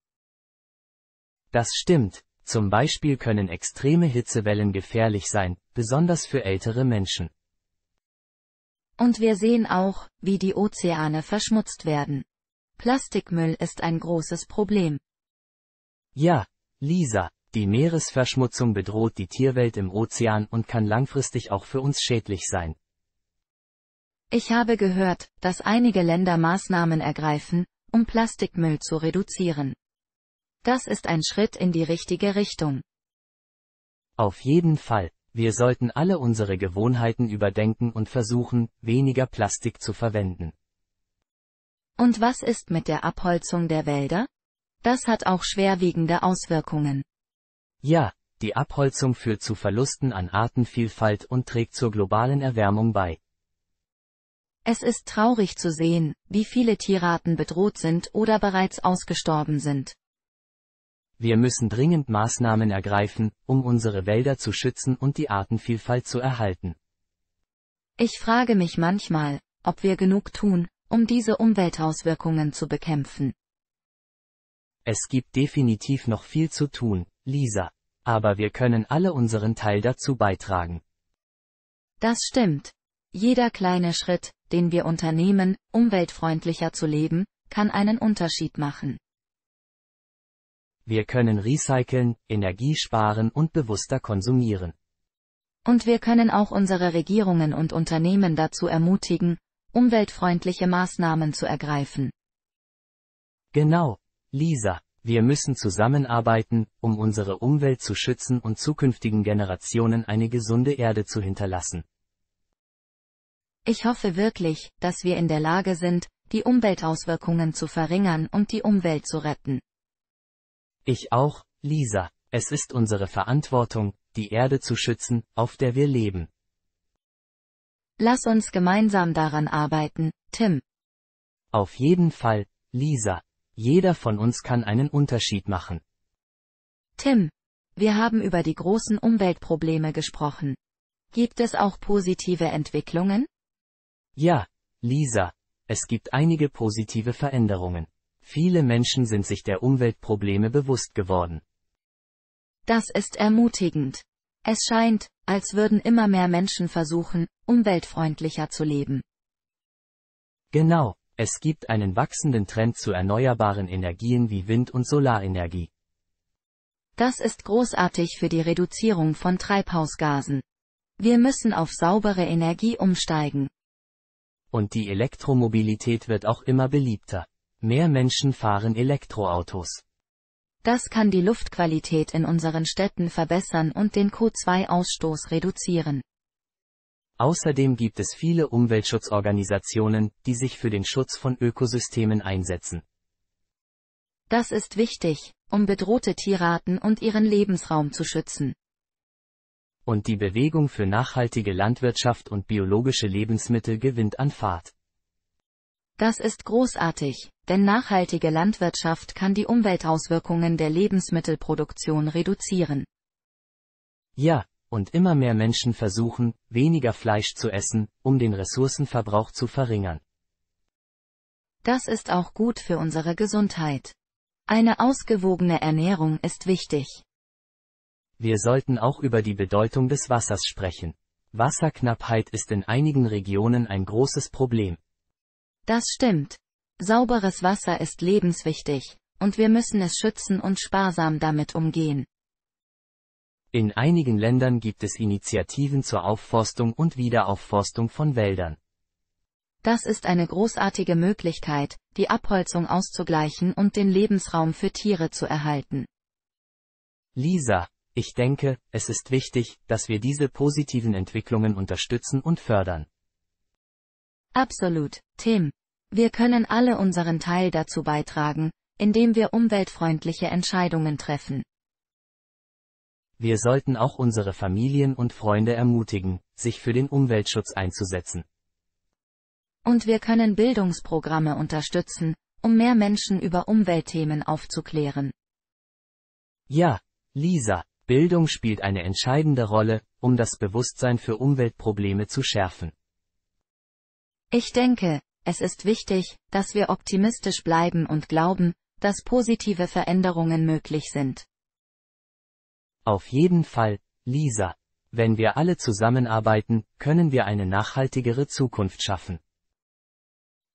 Das stimmt, zum Beispiel können extreme Hitzewellen gefährlich sein, besonders für ältere Menschen. Und wir sehen auch, wie die Ozeane verschmutzt werden. Plastikmüll ist ein großes Problem. Ja, Lisa, die Meeresverschmutzung bedroht die Tierwelt im Ozean und kann langfristig auch für uns schädlich sein. Ich habe gehört, dass einige Länder Maßnahmen ergreifen, um Plastikmüll zu reduzieren. Das ist ein Schritt in die richtige Richtung. Auf jeden Fall. Wir sollten alle unsere Gewohnheiten überdenken und versuchen, weniger Plastik zu verwenden. Und was ist mit der Abholzung der Wälder? Das hat auch schwerwiegende Auswirkungen. Ja, die Abholzung führt zu Verlusten an Artenvielfalt und trägt zur globalen Erwärmung bei. Es ist traurig zu sehen, wie viele Tierarten bedroht sind oder bereits ausgestorben sind. Wir müssen dringend Maßnahmen ergreifen, um unsere Wälder zu schützen und die Artenvielfalt zu erhalten. Ich frage mich manchmal, ob wir genug tun, um diese Umweltauswirkungen zu bekämpfen. Es gibt definitiv noch viel zu tun, Lisa. Aber wir können alle unseren Teil dazu beitragen. Das stimmt. Jeder kleine Schritt, den wir unternehmen, umweltfreundlicher zu leben, kann einen Unterschied machen. Wir können recyceln, Energie sparen und bewusster konsumieren. Und wir können auch unsere Regierungen und Unternehmen dazu ermutigen, umweltfreundliche Maßnahmen zu ergreifen. Genau, Lisa, wir müssen zusammenarbeiten, um unsere Umwelt zu schützen und zukünftigen Generationen eine gesunde Erde zu hinterlassen. Ich hoffe wirklich, dass wir in der Lage sind, die Umweltauswirkungen zu verringern und die Umwelt zu retten. Ich auch, Lisa. Es ist unsere Verantwortung, die Erde zu schützen, auf der wir leben. Lass uns gemeinsam daran arbeiten, Tim. Auf jeden Fall, Lisa. Jeder von uns kann einen Unterschied machen. Tim. Wir haben über die großen Umweltprobleme gesprochen. Gibt es auch positive Entwicklungen? Ja, Lisa. Es gibt einige positive Veränderungen. Viele Menschen sind sich der Umweltprobleme bewusst geworden. Das ist ermutigend. Es scheint, als würden immer mehr Menschen versuchen, umweltfreundlicher zu leben. Genau, es gibt einen wachsenden Trend zu erneuerbaren Energien wie Wind- und Solarenergie. Das ist großartig für die Reduzierung von Treibhausgasen. Wir müssen auf saubere Energie umsteigen. Und die Elektromobilität wird auch immer beliebter. Mehr Menschen fahren Elektroautos. Das kann die Luftqualität in unseren Städten verbessern und den CO2-Ausstoß reduzieren. Außerdem gibt es viele Umweltschutzorganisationen, die sich für den Schutz von Ökosystemen einsetzen. Das ist wichtig, um bedrohte Tierarten und ihren Lebensraum zu schützen. Und die Bewegung für nachhaltige Landwirtschaft und biologische Lebensmittel gewinnt an Fahrt. Das ist großartig, denn nachhaltige Landwirtschaft kann die Umweltauswirkungen der Lebensmittelproduktion reduzieren. Ja, und immer mehr Menschen versuchen, weniger Fleisch zu essen, um den Ressourcenverbrauch zu verringern. Das ist auch gut für unsere Gesundheit. Eine ausgewogene Ernährung ist wichtig. Wir sollten auch über die Bedeutung des Wassers sprechen. Wasserknappheit ist in einigen Regionen ein großes Problem. Das stimmt. Sauberes Wasser ist lebenswichtig, und wir müssen es schützen und sparsam damit umgehen. In einigen Ländern gibt es Initiativen zur Aufforstung und Wiederaufforstung von Wäldern. Das ist eine großartige Möglichkeit, die Abholzung auszugleichen und den Lebensraum für Tiere zu erhalten. Lisa, ich denke, es ist wichtig, dass wir diese positiven Entwicklungen unterstützen und fördern. Absolut, Tim. Wir können alle unseren Teil dazu beitragen, indem wir umweltfreundliche Entscheidungen treffen. Wir sollten auch unsere Familien und Freunde ermutigen, sich für den Umweltschutz einzusetzen. Und wir können Bildungsprogramme unterstützen, um mehr Menschen über Umweltthemen aufzuklären. Ja, Lisa, Bildung spielt eine entscheidende Rolle, um das Bewusstsein für Umweltprobleme zu schärfen. Ich denke, es ist wichtig, dass wir optimistisch bleiben und glauben, dass positive Veränderungen möglich sind. Auf jeden Fall, Lisa. Wenn wir alle zusammenarbeiten, können wir eine nachhaltigere Zukunft schaffen.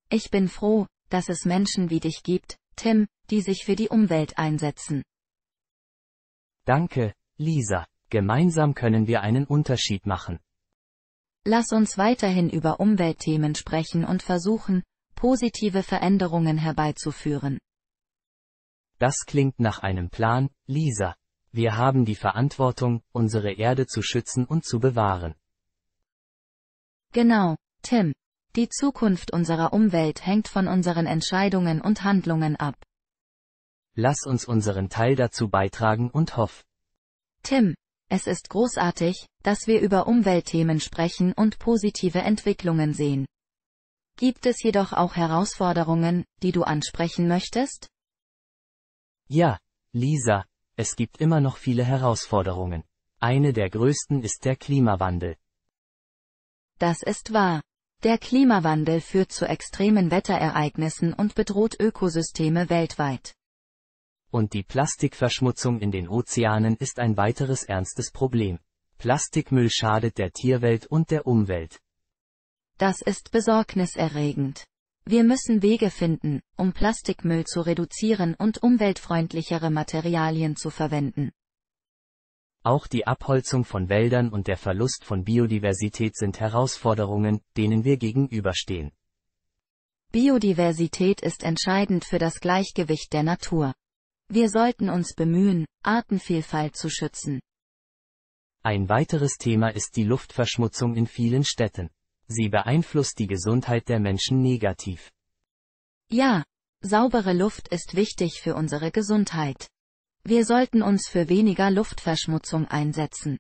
Ich bin froh, dass es Menschen wie dich gibt, Tim, die sich für die Umwelt einsetzen. Danke, Lisa. Gemeinsam können wir einen Unterschied machen. Lass uns weiterhin über Umweltthemen sprechen und versuchen, positive Veränderungen herbeizuführen. Das klingt nach einem Plan, Lisa. Wir haben die Verantwortung, unsere Erde zu schützen und zu bewahren. Genau, Tim. Die Zukunft unserer Umwelt hängt von unseren Entscheidungen und Handlungen ab. Lass uns unseren Teil dazu beitragen und hoff. Tim, es ist großartig, dass wir über Umweltthemen sprechen und positive Entwicklungen sehen. Gibt es jedoch auch Herausforderungen, die du ansprechen möchtest? Ja, Lisa, es gibt immer noch viele Herausforderungen. Eine der größten ist der Klimawandel. Das ist wahr. Der Klimawandel führt zu extremen Wetterereignissen und bedroht Ökosysteme weltweit. Und die Plastikverschmutzung in den Ozeanen ist ein weiteres ernstes Problem. Plastikmüll schadet der Tierwelt und der Umwelt. Das ist besorgniserregend. Wir müssen Wege finden, um Plastikmüll zu reduzieren und umweltfreundlichere Materialien zu verwenden. Auch die Abholzung von Wäldern und der Verlust von Biodiversität sind Herausforderungen, denen wir gegenüberstehen. Biodiversität ist entscheidend für das Gleichgewicht der Natur. Wir sollten uns bemühen, Artenvielfalt zu schützen. Ein weiteres Thema ist die Luftverschmutzung in vielen Städten. Sie beeinflusst die Gesundheit der Menschen negativ. Ja, saubere Luft ist wichtig für unsere Gesundheit. Wir sollten uns für weniger Luftverschmutzung einsetzen.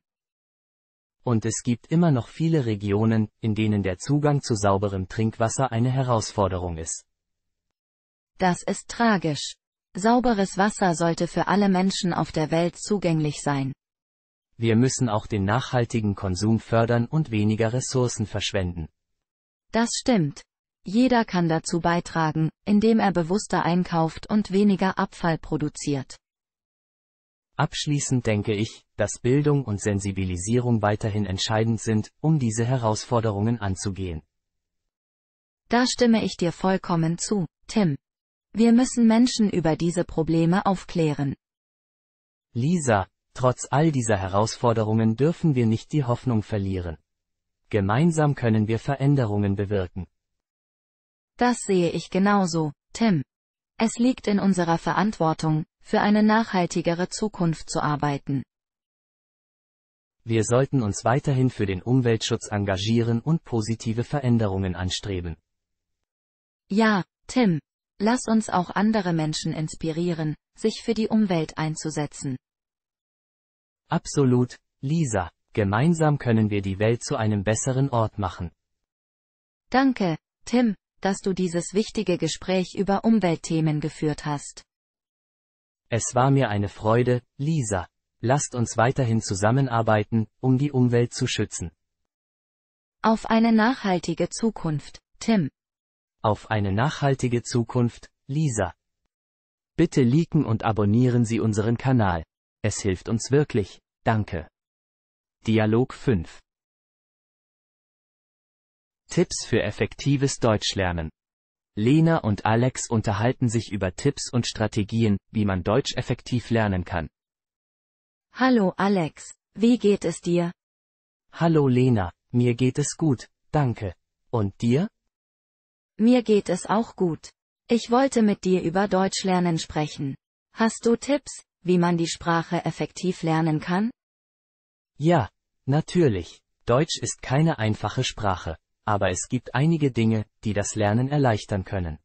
Und es gibt immer noch viele Regionen, in denen der Zugang zu sauberem Trinkwasser eine Herausforderung ist. Das ist tragisch. Sauberes Wasser sollte für alle Menschen auf der Welt zugänglich sein. Wir müssen auch den nachhaltigen Konsum fördern und weniger Ressourcen verschwenden. Das stimmt. Jeder kann dazu beitragen, indem er bewusster einkauft und weniger Abfall produziert. Abschließend denke ich, dass Bildung und Sensibilisierung weiterhin entscheidend sind, um diese Herausforderungen anzugehen. Da stimme ich dir vollkommen zu, Tim. Wir müssen Menschen über diese Probleme aufklären. Lisa, trotz all dieser Herausforderungen dürfen wir nicht die Hoffnung verlieren. Gemeinsam können wir Veränderungen bewirken. Das sehe ich genauso, Tim. Es liegt in unserer Verantwortung, für eine nachhaltigere Zukunft zu arbeiten. Wir sollten uns weiterhin für den Umweltschutz engagieren und positive Veränderungen anstreben. Ja, Tim, Lass uns auch andere Menschen inspirieren, sich für die Umwelt einzusetzen. Absolut, Lisa, gemeinsam können wir die Welt zu einem besseren Ort machen. Danke, Tim, dass du dieses wichtige Gespräch über Umweltthemen geführt hast. Es war mir eine Freude, Lisa. Lasst uns weiterhin zusammenarbeiten, um die Umwelt zu schützen. Auf eine nachhaltige Zukunft, Tim. Auf eine nachhaltige Zukunft, Lisa. Bitte liken und abonnieren Sie unseren Kanal. Es hilft uns wirklich. Danke. Dialog 5. Tipps für effektives Deutschlernen. Lena und Alex unterhalten sich über Tipps und Strategien, wie man Deutsch effektiv lernen kann. Hallo Alex, wie geht es dir? Hallo Lena, mir geht es gut, danke. Und dir? Mir geht es auch gut. Ich wollte mit dir über Deutsch lernen sprechen. Hast du Tipps, wie man die Sprache effektiv lernen kann? Ja, natürlich. Deutsch ist keine einfache Sprache, aber es gibt einige Dinge, die das Lernen erleichtern können.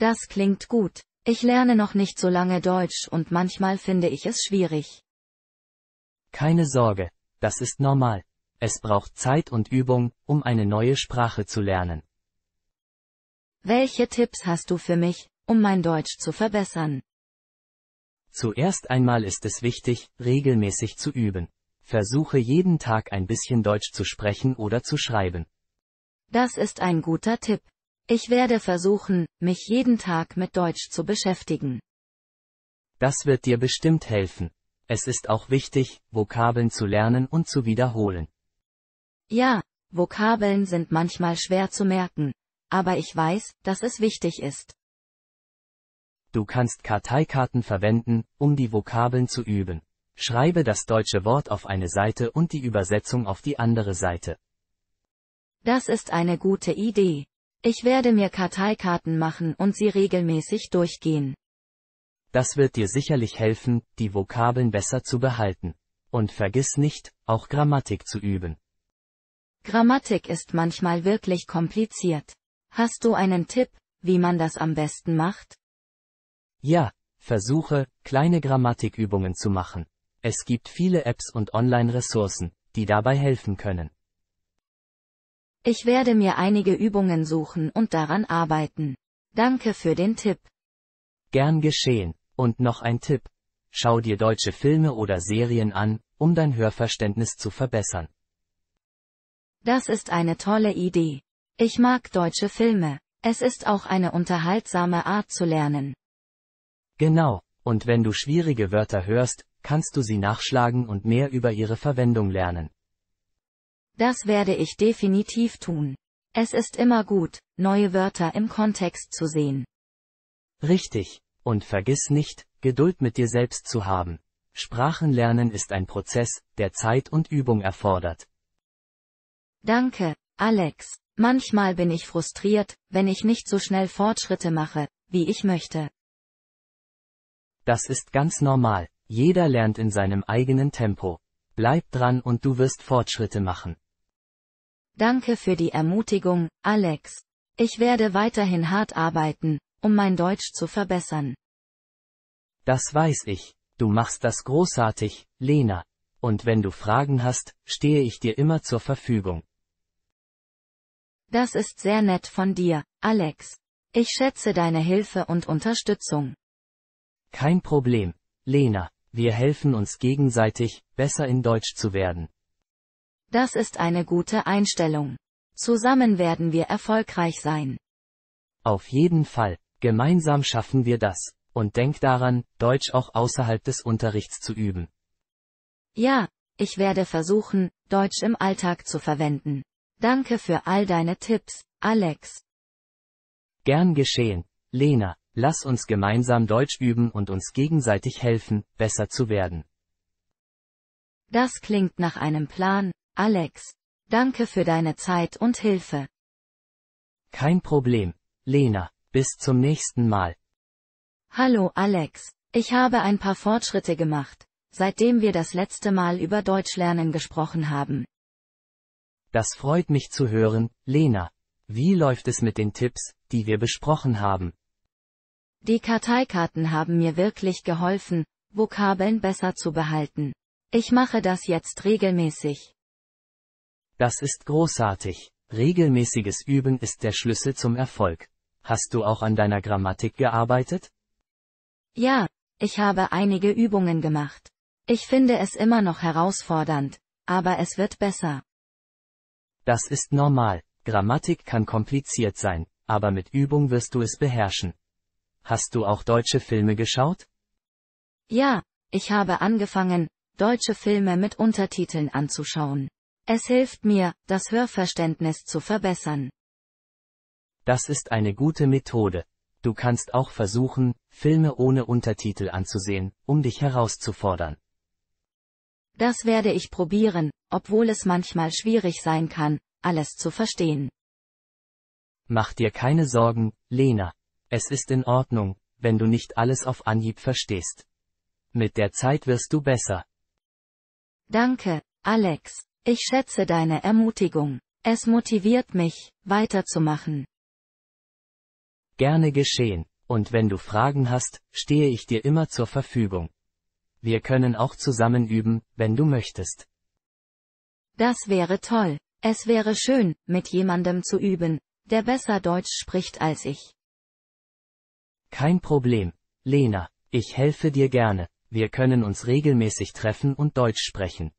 Das klingt gut. Ich lerne noch nicht so lange Deutsch und manchmal finde ich es schwierig. Keine Sorge, das ist normal. Es braucht Zeit und Übung, um eine neue Sprache zu lernen. Welche Tipps hast du für mich, um mein Deutsch zu verbessern? Zuerst einmal ist es wichtig, regelmäßig zu üben. Versuche jeden Tag ein bisschen Deutsch zu sprechen oder zu schreiben. Das ist ein guter Tipp. Ich werde versuchen, mich jeden Tag mit Deutsch zu beschäftigen. Das wird dir bestimmt helfen. Es ist auch wichtig, Vokabeln zu lernen und zu wiederholen. Ja, Vokabeln sind manchmal schwer zu merken, aber ich weiß, dass es wichtig ist. Du kannst Karteikarten verwenden, um die Vokabeln zu üben. Schreibe das deutsche Wort auf eine Seite und die Übersetzung auf die andere Seite. Das ist eine gute Idee. Ich werde mir Karteikarten machen und sie regelmäßig durchgehen. Das wird dir sicherlich helfen, die Vokabeln besser zu behalten. Und vergiss nicht, auch Grammatik zu üben. Grammatik ist manchmal wirklich kompliziert. Hast du einen Tipp, wie man das am besten macht? Ja, versuche, kleine Grammatikübungen zu machen. Es gibt viele Apps und Online-Ressourcen, die dabei helfen können. Ich werde mir einige Übungen suchen und daran arbeiten. Danke für den Tipp. Gern geschehen. Und noch ein Tipp. Schau dir deutsche Filme oder Serien an, um dein Hörverständnis zu verbessern. Das ist eine tolle Idee. Ich mag deutsche Filme. Es ist auch eine unterhaltsame Art zu lernen. Genau, und wenn du schwierige Wörter hörst, kannst du sie nachschlagen und mehr über ihre Verwendung lernen. Das werde ich definitiv tun. Es ist immer gut, neue Wörter im Kontext zu sehen. Richtig, und vergiss nicht, Geduld mit dir selbst zu haben. Sprachenlernen ist ein Prozess, der Zeit und Übung erfordert. Danke, Alex. Manchmal bin ich frustriert, wenn ich nicht so schnell Fortschritte mache, wie ich möchte. Das ist ganz normal, jeder lernt in seinem eigenen Tempo. Bleib dran und du wirst Fortschritte machen. Danke für die Ermutigung, Alex. Ich werde weiterhin hart arbeiten, um mein Deutsch zu verbessern. Das weiß ich, du machst das großartig, Lena. Und wenn du Fragen hast, stehe ich dir immer zur Verfügung. Das ist sehr nett von dir, Alex. Ich schätze deine Hilfe und Unterstützung. Kein Problem, Lena, wir helfen uns gegenseitig, besser in Deutsch zu werden. Das ist eine gute Einstellung. Zusammen werden wir erfolgreich sein. Auf jeden Fall, gemeinsam schaffen wir das. Und denk daran, Deutsch auch außerhalb des Unterrichts zu üben. Ja, ich werde versuchen, Deutsch im Alltag zu verwenden. Danke für all deine Tipps, Alex. Gern geschehen, Lena, lass uns gemeinsam Deutsch üben und uns gegenseitig helfen, besser zu werden. Das klingt nach einem Plan, Alex. Danke für deine Zeit und Hilfe. Kein Problem, Lena, bis zum nächsten Mal. Hallo Alex, ich habe ein paar Fortschritte gemacht, seitdem wir das letzte Mal über Deutschlernen gesprochen haben. Das freut mich zu hören, Lena. Wie läuft es mit den Tipps, die wir besprochen haben? Die Karteikarten haben mir wirklich geholfen, Vokabeln besser zu behalten. Ich mache das jetzt regelmäßig. Das ist großartig. Regelmäßiges Üben ist der Schlüssel zum Erfolg. Hast du auch an deiner Grammatik gearbeitet? Ja, ich habe einige Übungen gemacht. Ich finde es immer noch herausfordernd, aber es wird besser. Das ist normal. Grammatik kann kompliziert sein, aber mit Übung wirst du es beherrschen. Hast du auch deutsche Filme geschaut? Ja, ich habe angefangen, deutsche Filme mit Untertiteln anzuschauen. Es hilft mir, das Hörverständnis zu verbessern. Das ist eine gute Methode. Du kannst auch versuchen, Filme ohne Untertitel anzusehen, um dich herauszufordern. Das werde ich probieren, obwohl es manchmal schwierig sein kann, alles zu verstehen. Mach dir keine Sorgen, Lena. Es ist in Ordnung, wenn du nicht alles auf Anhieb verstehst. Mit der Zeit wirst du besser. Danke, Alex. Ich schätze deine Ermutigung. Es motiviert mich, weiterzumachen. Gerne geschehen, und wenn du Fragen hast, stehe ich dir immer zur Verfügung. Wir können auch zusammen üben, wenn du möchtest. Das wäre toll. Es wäre schön, mit jemandem zu üben, der besser Deutsch spricht als ich. Kein Problem, Lena, ich helfe dir gerne, wir können uns regelmäßig treffen und Deutsch sprechen.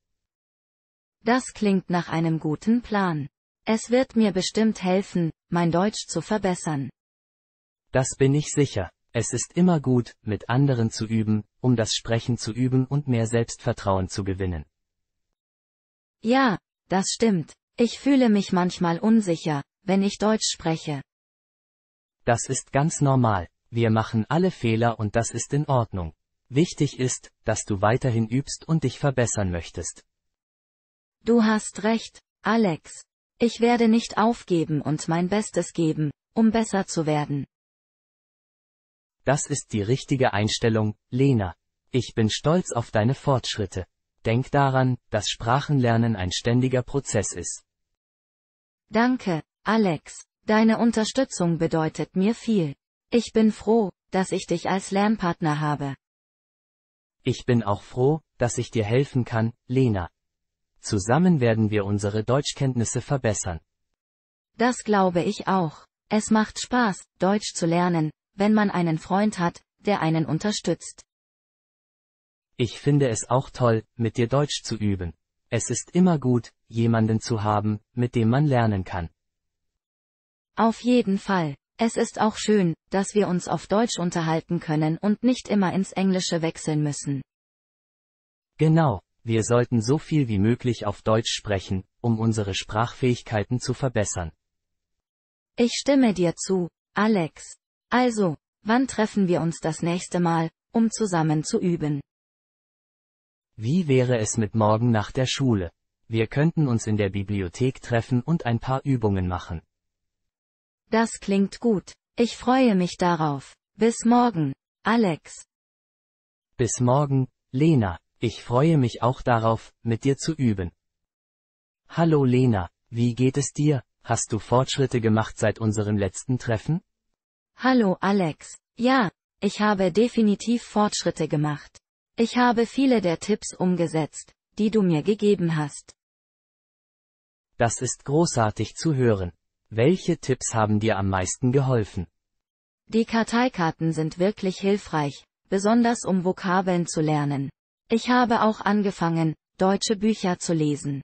Das klingt nach einem guten Plan. Es wird mir bestimmt helfen, mein Deutsch zu verbessern. Das bin ich sicher, es ist immer gut, mit anderen zu üben, um das Sprechen zu üben und mehr Selbstvertrauen zu gewinnen. Ja, das stimmt. Ich fühle mich manchmal unsicher, wenn ich Deutsch spreche. Das ist ganz normal. Wir machen alle Fehler und das ist in Ordnung. Wichtig ist, dass du weiterhin übst und dich verbessern möchtest. Du hast recht, Alex. Ich werde nicht aufgeben und mein Bestes geben, um besser zu werden. Das ist die richtige Einstellung, Lena. Ich bin stolz auf deine Fortschritte. Denk daran, dass Sprachenlernen ein ständiger Prozess ist. Danke, Alex. Deine Unterstützung bedeutet mir viel. Ich bin froh, dass ich dich als Lernpartner habe. Ich bin auch froh, dass ich dir helfen kann, Lena. Zusammen werden wir unsere Deutschkenntnisse verbessern. Das glaube ich auch. Es macht Spaß, Deutsch zu lernen, wenn man einen Freund hat, der einen unterstützt. Ich finde es auch toll, mit dir Deutsch zu üben. Es ist immer gut, jemanden zu haben, mit dem man lernen kann. Auf jeden Fall. Es ist auch schön, dass wir uns auf Deutsch unterhalten können und nicht immer ins Englische wechseln müssen. Genau, wir sollten so viel wie möglich auf Deutsch sprechen, um unsere Sprachfähigkeiten zu verbessern. Ich stimme dir zu, Alex. Also, wann treffen wir uns das nächste Mal, um zusammen zu üben? Wie wäre es mit morgen nach der Schule? Wir könnten uns in der Bibliothek treffen und ein paar Übungen machen. Das klingt gut. Ich freue mich darauf. Bis morgen, Alex. Bis morgen, Lena. Ich freue mich auch darauf, mit dir zu üben. Hallo Lena, wie geht es dir? Hast du Fortschritte gemacht seit unserem letzten Treffen? Hallo Alex. Ja, ich habe definitiv Fortschritte gemacht. Ich habe viele der Tipps umgesetzt, die du mir gegeben hast. Das ist großartig zu hören. Welche Tipps haben dir am meisten geholfen? Die Karteikarten sind wirklich hilfreich, besonders um Vokabeln zu lernen. Ich habe auch angefangen, deutsche Bücher zu lesen.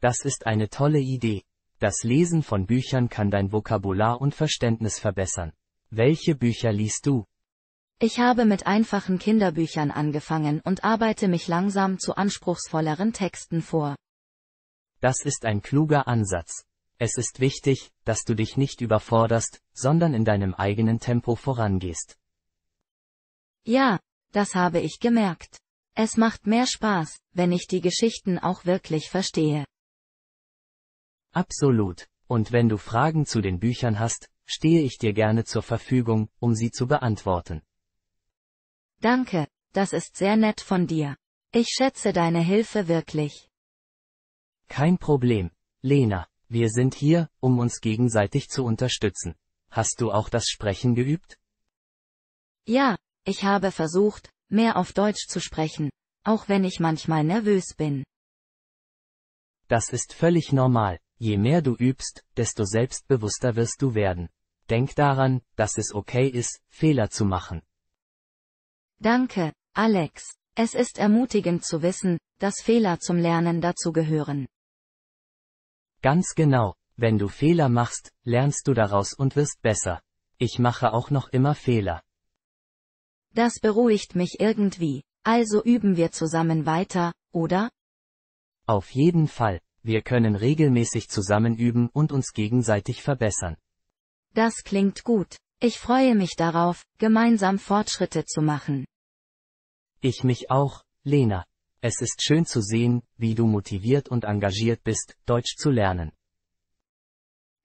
Das ist eine tolle Idee. Das Lesen von Büchern kann dein Vokabular und Verständnis verbessern. Welche Bücher liest du? Ich habe mit einfachen Kinderbüchern angefangen und arbeite mich langsam zu anspruchsvolleren Texten vor. Das ist ein kluger Ansatz. Es ist wichtig, dass du dich nicht überforderst, sondern in deinem eigenen Tempo vorangehst. Ja, das habe ich gemerkt. Es macht mehr Spaß, wenn ich die Geschichten auch wirklich verstehe. Absolut. Und wenn du Fragen zu den Büchern hast, stehe ich dir gerne zur Verfügung, um sie zu beantworten. Danke, das ist sehr nett von dir. Ich schätze deine Hilfe wirklich. Kein Problem, Lena, wir sind hier, um uns gegenseitig zu unterstützen. Hast du auch das Sprechen geübt? Ja, ich habe versucht, mehr auf Deutsch zu sprechen, auch wenn ich manchmal nervös bin. Das ist völlig normal, Je mehr du übst, desto selbstbewusster wirst du werden. Denk daran, dass es okay ist, Fehler zu machen. Danke, Alex. Es ist ermutigend zu wissen, dass Fehler zum Lernen dazu gehören. Ganz genau, wenn du Fehler machst, lernst du daraus und wirst besser. Ich mache auch noch immer Fehler. Das beruhigt mich irgendwie, also üben wir zusammen weiter, oder? Auf jeden Fall wir können regelmäßig zusammen üben und uns gegenseitig verbessern. Das klingt gut. Ich freue mich darauf, gemeinsam Fortschritte zu machen. Ich mich auch, Lena. Es ist schön zu sehen, wie du motiviert und engagiert bist, Deutsch zu lernen.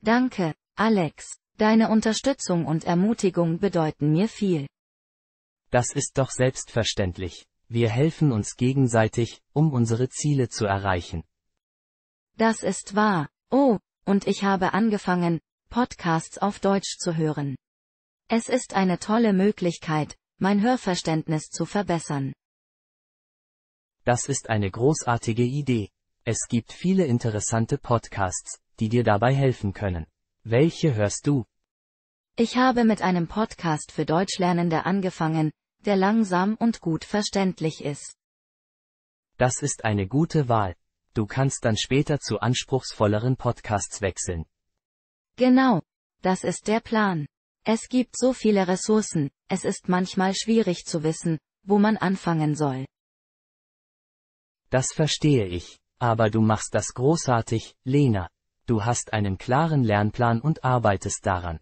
Danke, Alex. Deine Unterstützung und Ermutigung bedeuten mir viel. Das ist doch selbstverständlich. Wir helfen uns gegenseitig, um unsere Ziele zu erreichen. Das ist wahr. Oh, und ich habe angefangen, Podcasts auf Deutsch zu hören. Es ist eine tolle Möglichkeit, mein Hörverständnis zu verbessern. Das ist eine großartige Idee. Es gibt viele interessante Podcasts, die dir dabei helfen können. Welche hörst du? Ich habe mit einem Podcast für Deutschlernende angefangen, der langsam und gut verständlich ist. Das ist eine gute Wahl. Du kannst dann später zu anspruchsvolleren Podcasts wechseln. Genau. Das ist der Plan. Es gibt so viele Ressourcen, es ist manchmal schwierig zu wissen, wo man anfangen soll. Das verstehe ich, aber du machst das großartig, Lena. Du hast einen klaren Lernplan und arbeitest daran.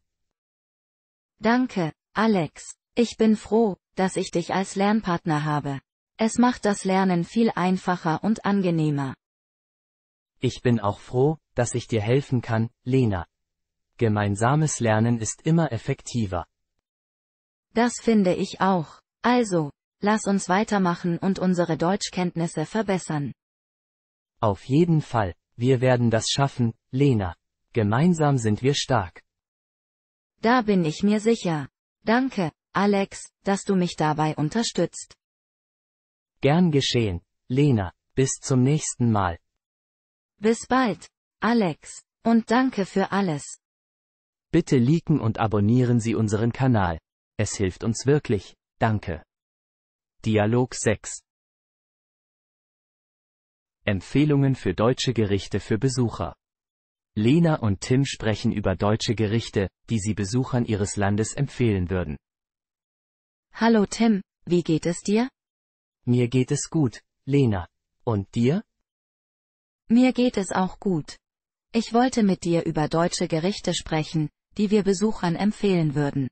Danke, Alex. Ich bin froh, dass ich dich als Lernpartner habe. Es macht das Lernen viel einfacher und angenehmer. Ich bin auch froh, dass ich dir helfen kann, Lena. Gemeinsames Lernen ist immer effektiver. Das finde ich auch. Also, lass uns weitermachen und unsere Deutschkenntnisse verbessern. Auf jeden Fall, wir werden das schaffen, Lena. Gemeinsam sind wir stark. Da bin ich mir sicher. Danke, Alex, dass du mich dabei unterstützt. Gern geschehen, Lena, bis zum nächsten Mal. Bis bald, Alex, und danke für alles. Bitte liken und abonnieren Sie unseren Kanal. Es hilft uns wirklich. Danke. Dialog 6 Empfehlungen für deutsche Gerichte für Besucher. Lena und Tim sprechen über deutsche Gerichte, die sie Besuchern ihres Landes empfehlen würden. Hallo Tim, wie geht es dir? Mir geht es gut, Lena. Und dir? Mir geht es auch gut. Ich wollte mit dir über deutsche Gerichte sprechen, die wir Besuchern empfehlen würden.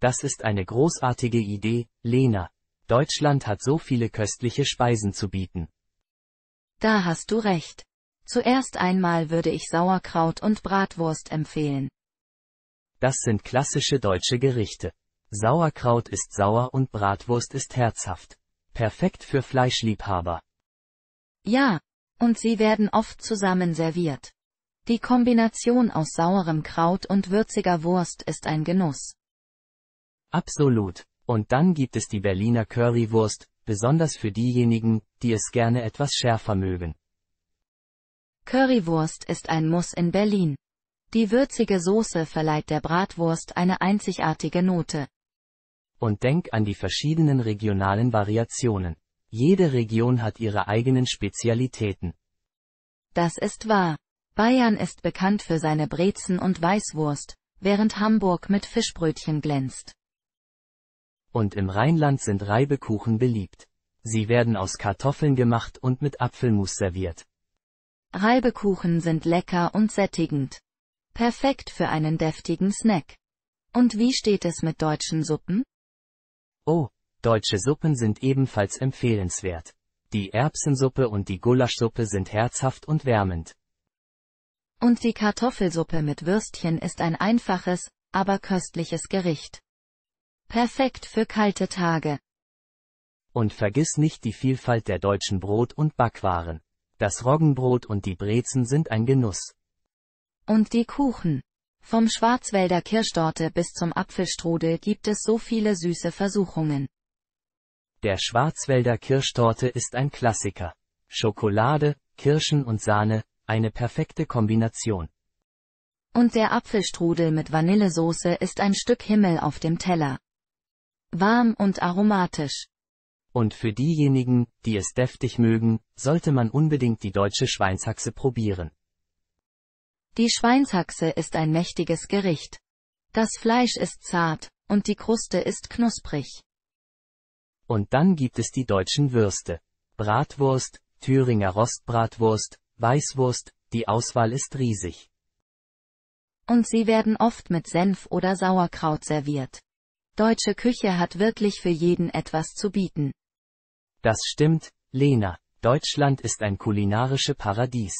Das ist eine großartige Idee, Lena. Deutschland hat so viele köstliche Speisen zu bieten. Da hast du recht. Zuerst einmal würde ich Sauerkraut und Bratwurst empfehlen. Das sind klassische deutsche Gerichte. Sauerkraut ist sauer und Bratwurst ist herzhaft. Perfekt für Fleischliebhaber. Ja, und sie werden oft zusammen serviert. Die Kombination aus saurem Kraut und würziger Wurst ist ein Genuss. Absolut. Und dann gibt es die Berliner Currywurst, besonders für diejenigen, die es gerne etwas schärfer mögen. Currywurst ist ein Muss in Berlin. Die würzige Soße verleiht der Bratwurst eine einzigartige Note. Und denk an die verschiedenen regionalen Variationen. Jede Region hat ihre eigenen Spezialitäten. Das ist wahr. Bayern ist bekannt für seine Brezen und Weißwurst, während Hamburg mit Fischbrötchen glänzt. Und im Rheinland sind Reibekuchen beliebt. Sie werden aus Kartoffeln gemacht und mit Apfelmus serviert. Reibekuchen sind lecker und sättigend. Perfekt für einen deftigen Snack. Und wie steht es mit deutschen Suppen? Oh, Deutsche Suppen sind ebenfalls empfehlenswert. Die Erbsensuppe und die Gulaschsuppe sind herzhaft und wärmend. Und die Kartoffelsuppe mit Würstchen ist ein einfaches, aber köstliches Gericht. Perfekt für kalte Tage. Und vergiss nicht die Vielfalt der deutschen Brot- und Backwaren. Das Roggenbrot und die Brezen sind ein Genuss. Und die Kuchen. Vom Schwarzwälder Kirschtorte bis zum Apfelstrudel gibt es so viele süße Versuchungen. Der Schwarzwälder Kirschtorte ist ein Klassiker. Schokolade, Kirschen und Sahne, eine perfekte Kombination. Und der Apfelstrudel mit Vanillesoße ist ein Stück Himmel auf dem Teller. Warm und aromatisch. Und für diejenigen, die es deftig mögen, sollte man unbedingt die deutsche Schweinshaxe probieren. Die Schweinshaxe ist ein mächtiges Gericht. Das Fleisch ist zart, und die Kruste ist knusprig. Und dann gibt es die deutschen Würste. Bratwurst, Thüringer Rostbratwurst, Weißwurst, die Auswahl ist riesig. Und sie werden oft mit Senf oder Sauerkraut serviert. Deutsche Küche hat wirklich für jeden etwas zu bieten. Das stimmt, Lena, Deutschland ist ein kulinarische Paradies.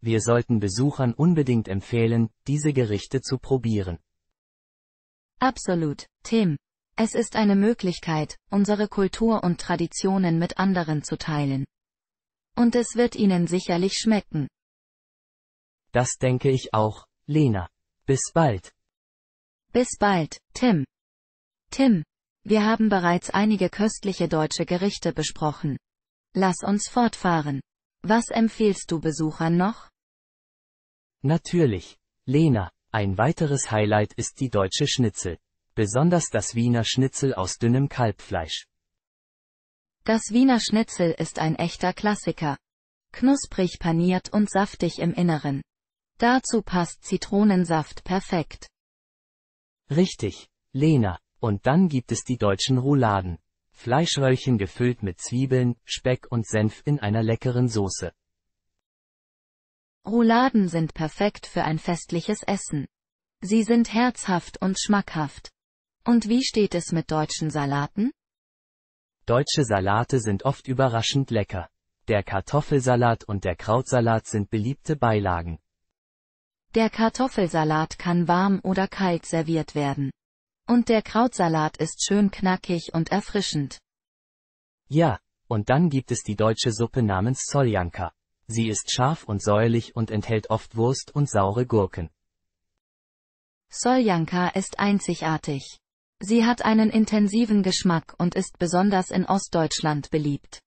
Wir sollten Besuchern unbedingt empfehlen, diese Gerichte zu probieren. Absolut, Tim. Es ist eine Möglichkeit, unsere Kultur und Traditionen mit anderen zu teilen. Und es wird Ihnen sicherlich schmecken. Das denke ich auch, Lena. Bis bald. Bis bald, Tim. Tim, wir haben bereits einige köstliche deutsche Gerichte besprochen. Lass uns fortfahren. Was empfiehlst du Besuchern noch? Natürlich, Lena, ein weiteres Highlight ist die deutsche Schnitzel besonders das Wiener Schnitzel aus dünnem Kalbfleisch. Das Wiener Schnitzel ist ein echter Klassiker. Knusprig paniert und saftig im Inneren. Dazu passt Zitronensaft perfekt. Richtig, Lena, und dann gibt es die deutschen Rouladen. Fleischröllchen gefüllt mit Zwiebeln, Speck und Senf in einer leckeren Soße. Rouladen sind perfekt für ein festliches Essen. Sie sind herzhaft und schmackhaft. Und wie steht es mit deutschen Salaten? Deutsche Salate sind oft überraschend lecker. Der Kartoffelsalat und der Krautsalat sind beliebte Beilagen. Der Kartoffelsalat kann warm oder kalt serviert werden. Und der Krautsalat ist schön knackig und erfrischend. Ja, und dann gibt es die deutsche Suppe namens Soljanka. Sie ist scharf und säuerlich und enthält oft Wurst und saure Gurken. Soljanka ist einzigartig. Sie hat einen intensiven Geschmack und ist besonders in Ostdeutschland beliebt.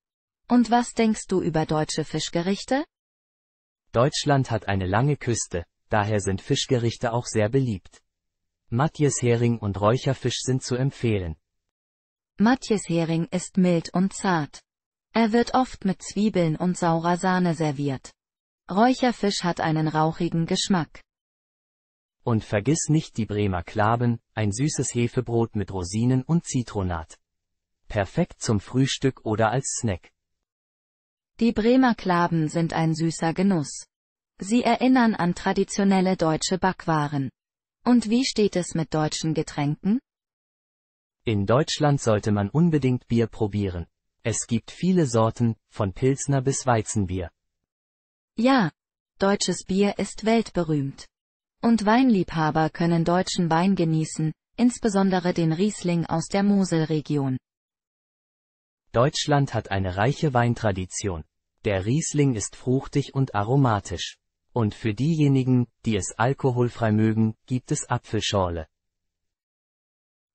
Und was denkst du über deutsche Fischgerichte? Deutschland hat eine lange Küste, daher sind Fischgerichte auch sehr beliebt. Matthias Hering und Räucherfisch sind zu empfehlen. Matthias Hering ist mild und zart. Er wird oft mit Zwiebeln und saurer Sahne serviert. Räucherfisch hat einen rauchigen Geschmack. Und vergiss nicht die Bremer Klaben, ein süßes Hefebrot mit Rosinen und Zitronat. Perfekt zum Frühstück oder als Snack. Die Bremer Klaben sind ein süßer Genuss. Sie erinnern an traditionelle deutsche Backwaren. Und wie steht es mit deutschen Getränken? In Deutschland sollte man unbedingt Bier probieren. Es gibt viele Sorten, von Pilsner bis Weizenbier. Ja, deutsches Bier ist weltberühmt und Weinliebhaber können deutschen Wein genießen, insbesondere den Riesling aus der Moselregion. Deutschland hat eine reiche Weintradition. Der Riesling ist fruchtig und aromatisch. Und für diejenigen, die es alkoholfrei mögen, gibt es Apfelschorle.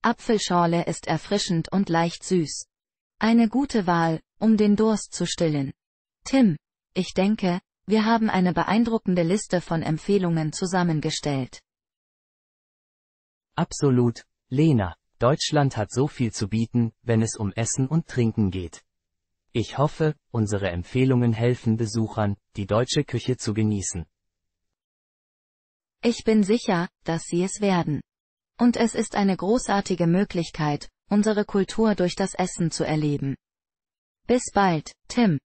Apfelschorle ist erfrischend und leicht süß. Eine gute Wahl, um den Durst zu stillen. Tim, ich denke, wir haben eine beeindruckende Liste von Empfehlungen zusammengestellt. Absolut, Lena, Deutschland hat so viel zu bieten, wenn es um Essen und Trinken geht. Ich hoffe, unsere Empfehlungen helfen Besuchern, die deutsche Küche zu genießen. Ich bin sicher, dass sie es werden. Und es ist eine großartige Möglichkeit, unsere Kultur durch das Essen zu erleben. Bis bald, Tim.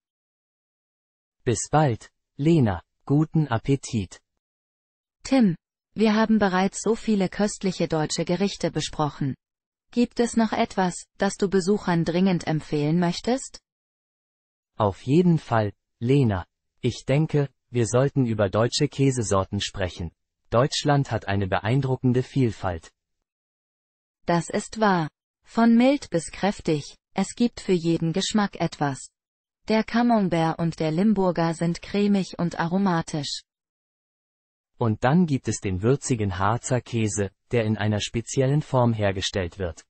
Bis bald, Lena, guten Appetit. Tim, wir haben bereits so viele köstliche deutsche Gerichte besprochen. Gibt es noch etwas, das du Besuchern dringend empfehlen möchtest? Auf jeden Fall, Lena. Ich denke, wir sollten über deutsche Käsesorten sprechen. Deutschland hat eine beeindruckende Vielfalt. Das ist wahr. Von mild bis kräftig, es gibt für jeden Geschmack etwas. Der Camembert und der Limburger sind cremig und aromatisch. Und dann gibt es den würzigen Harzer Käse, der in einer speziellen Form hergestellt wird.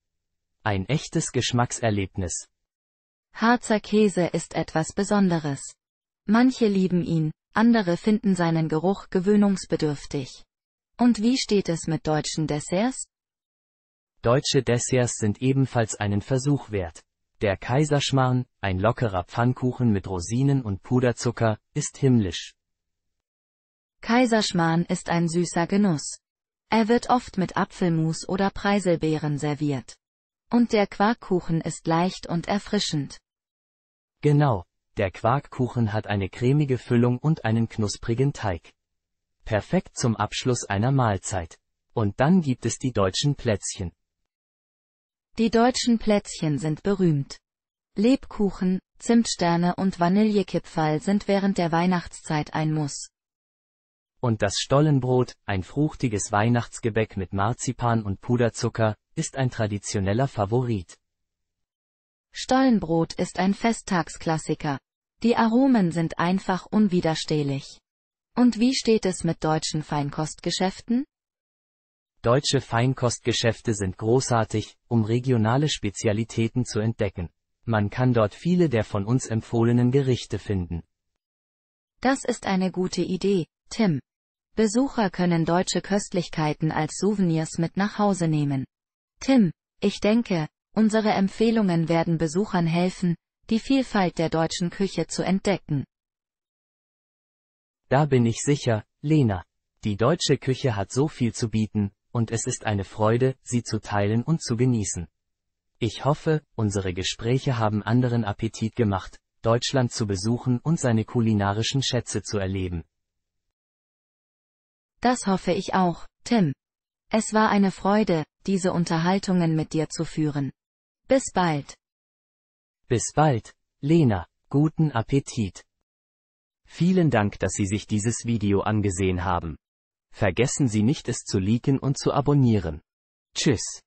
Ein echtes Geschmackserlebnis. Harzer Käse ist etwas Besonderes. Manche lieben ihn, andere finden seinen Geruch gewöhnungsbedürftig. Und wie steht es mit deutschen Desserts? Deutsche Desserts sind ebenfalls einen Versuch wert. Der Kaiserschmarrn, ein lockerer Pfannkuchen mit Rosinen und Puderzucker, ist himmlisch. Kaiserschmarrn ist ein süßer Genuss. Er wird oft mit Apfelmus oder Preiselbeeren serviert. Und der Quarkkuchen ist leicht und erfrischend. Genau, der Quarkkuchen hat eine cremige Füllung und einen knusprigen Teig. Perfekt zum Abschluss einer Mahlzeit. Und dann gibt es die deutschen Plätzchen. Die deutschen Plätzchen sind berühmt. Lebkuchen, Zimtsterne und Vanillekipferl sind während der Weihnachtszeit ein Muss. Und das Stollenbrot, ein fruchtiges Weihnachtsgebäck mit Marzipan und Puderzucker, ist ein traditioneller Favorit. Stollenbrot ist ein Festtagsklassiker. Die Aromen sind einfach unwiderstehlich. Und wie steht es mit deutschen Feinkostgeschäften? Deutsche Feinkostgeschäfte sind großartig, um regionale Spezialitäten zu entdecken. Man kann dort viele der von uns empfohlenen Gerichte finden. Das ist eine gute Idee, Tim. Besucher können deutsche Köstlichkeiten als Souvenirs mit nach Hause nehmen. Tim, ich denke, unsere Empfehlungen werden Besuchern helfen, die Vielfalt der deutschen Küche zu entdecken. Da bin ich sicher, Lena. Die deutsche Küche hat so viel zu bieten, und es ist eine Freude, sie zu teilen und zu genießen. Ich hoffe, unsere Gespräche haben anderen Appetit gemacht, Deutschland zu besuchen und seine kulinarischen Schätze zu erleben. Das hoffe ich auch, Tim. Es war eine Freude, diese Unterhaltungen mit dir zu führen. Bis bald. Bis bald, Lena, guten Appetit. Vielen Dank, dass Sie sich dieses Video angesehen haben. Vergessen Sie nicht es zu liken und zu abonnieren. Tschüss.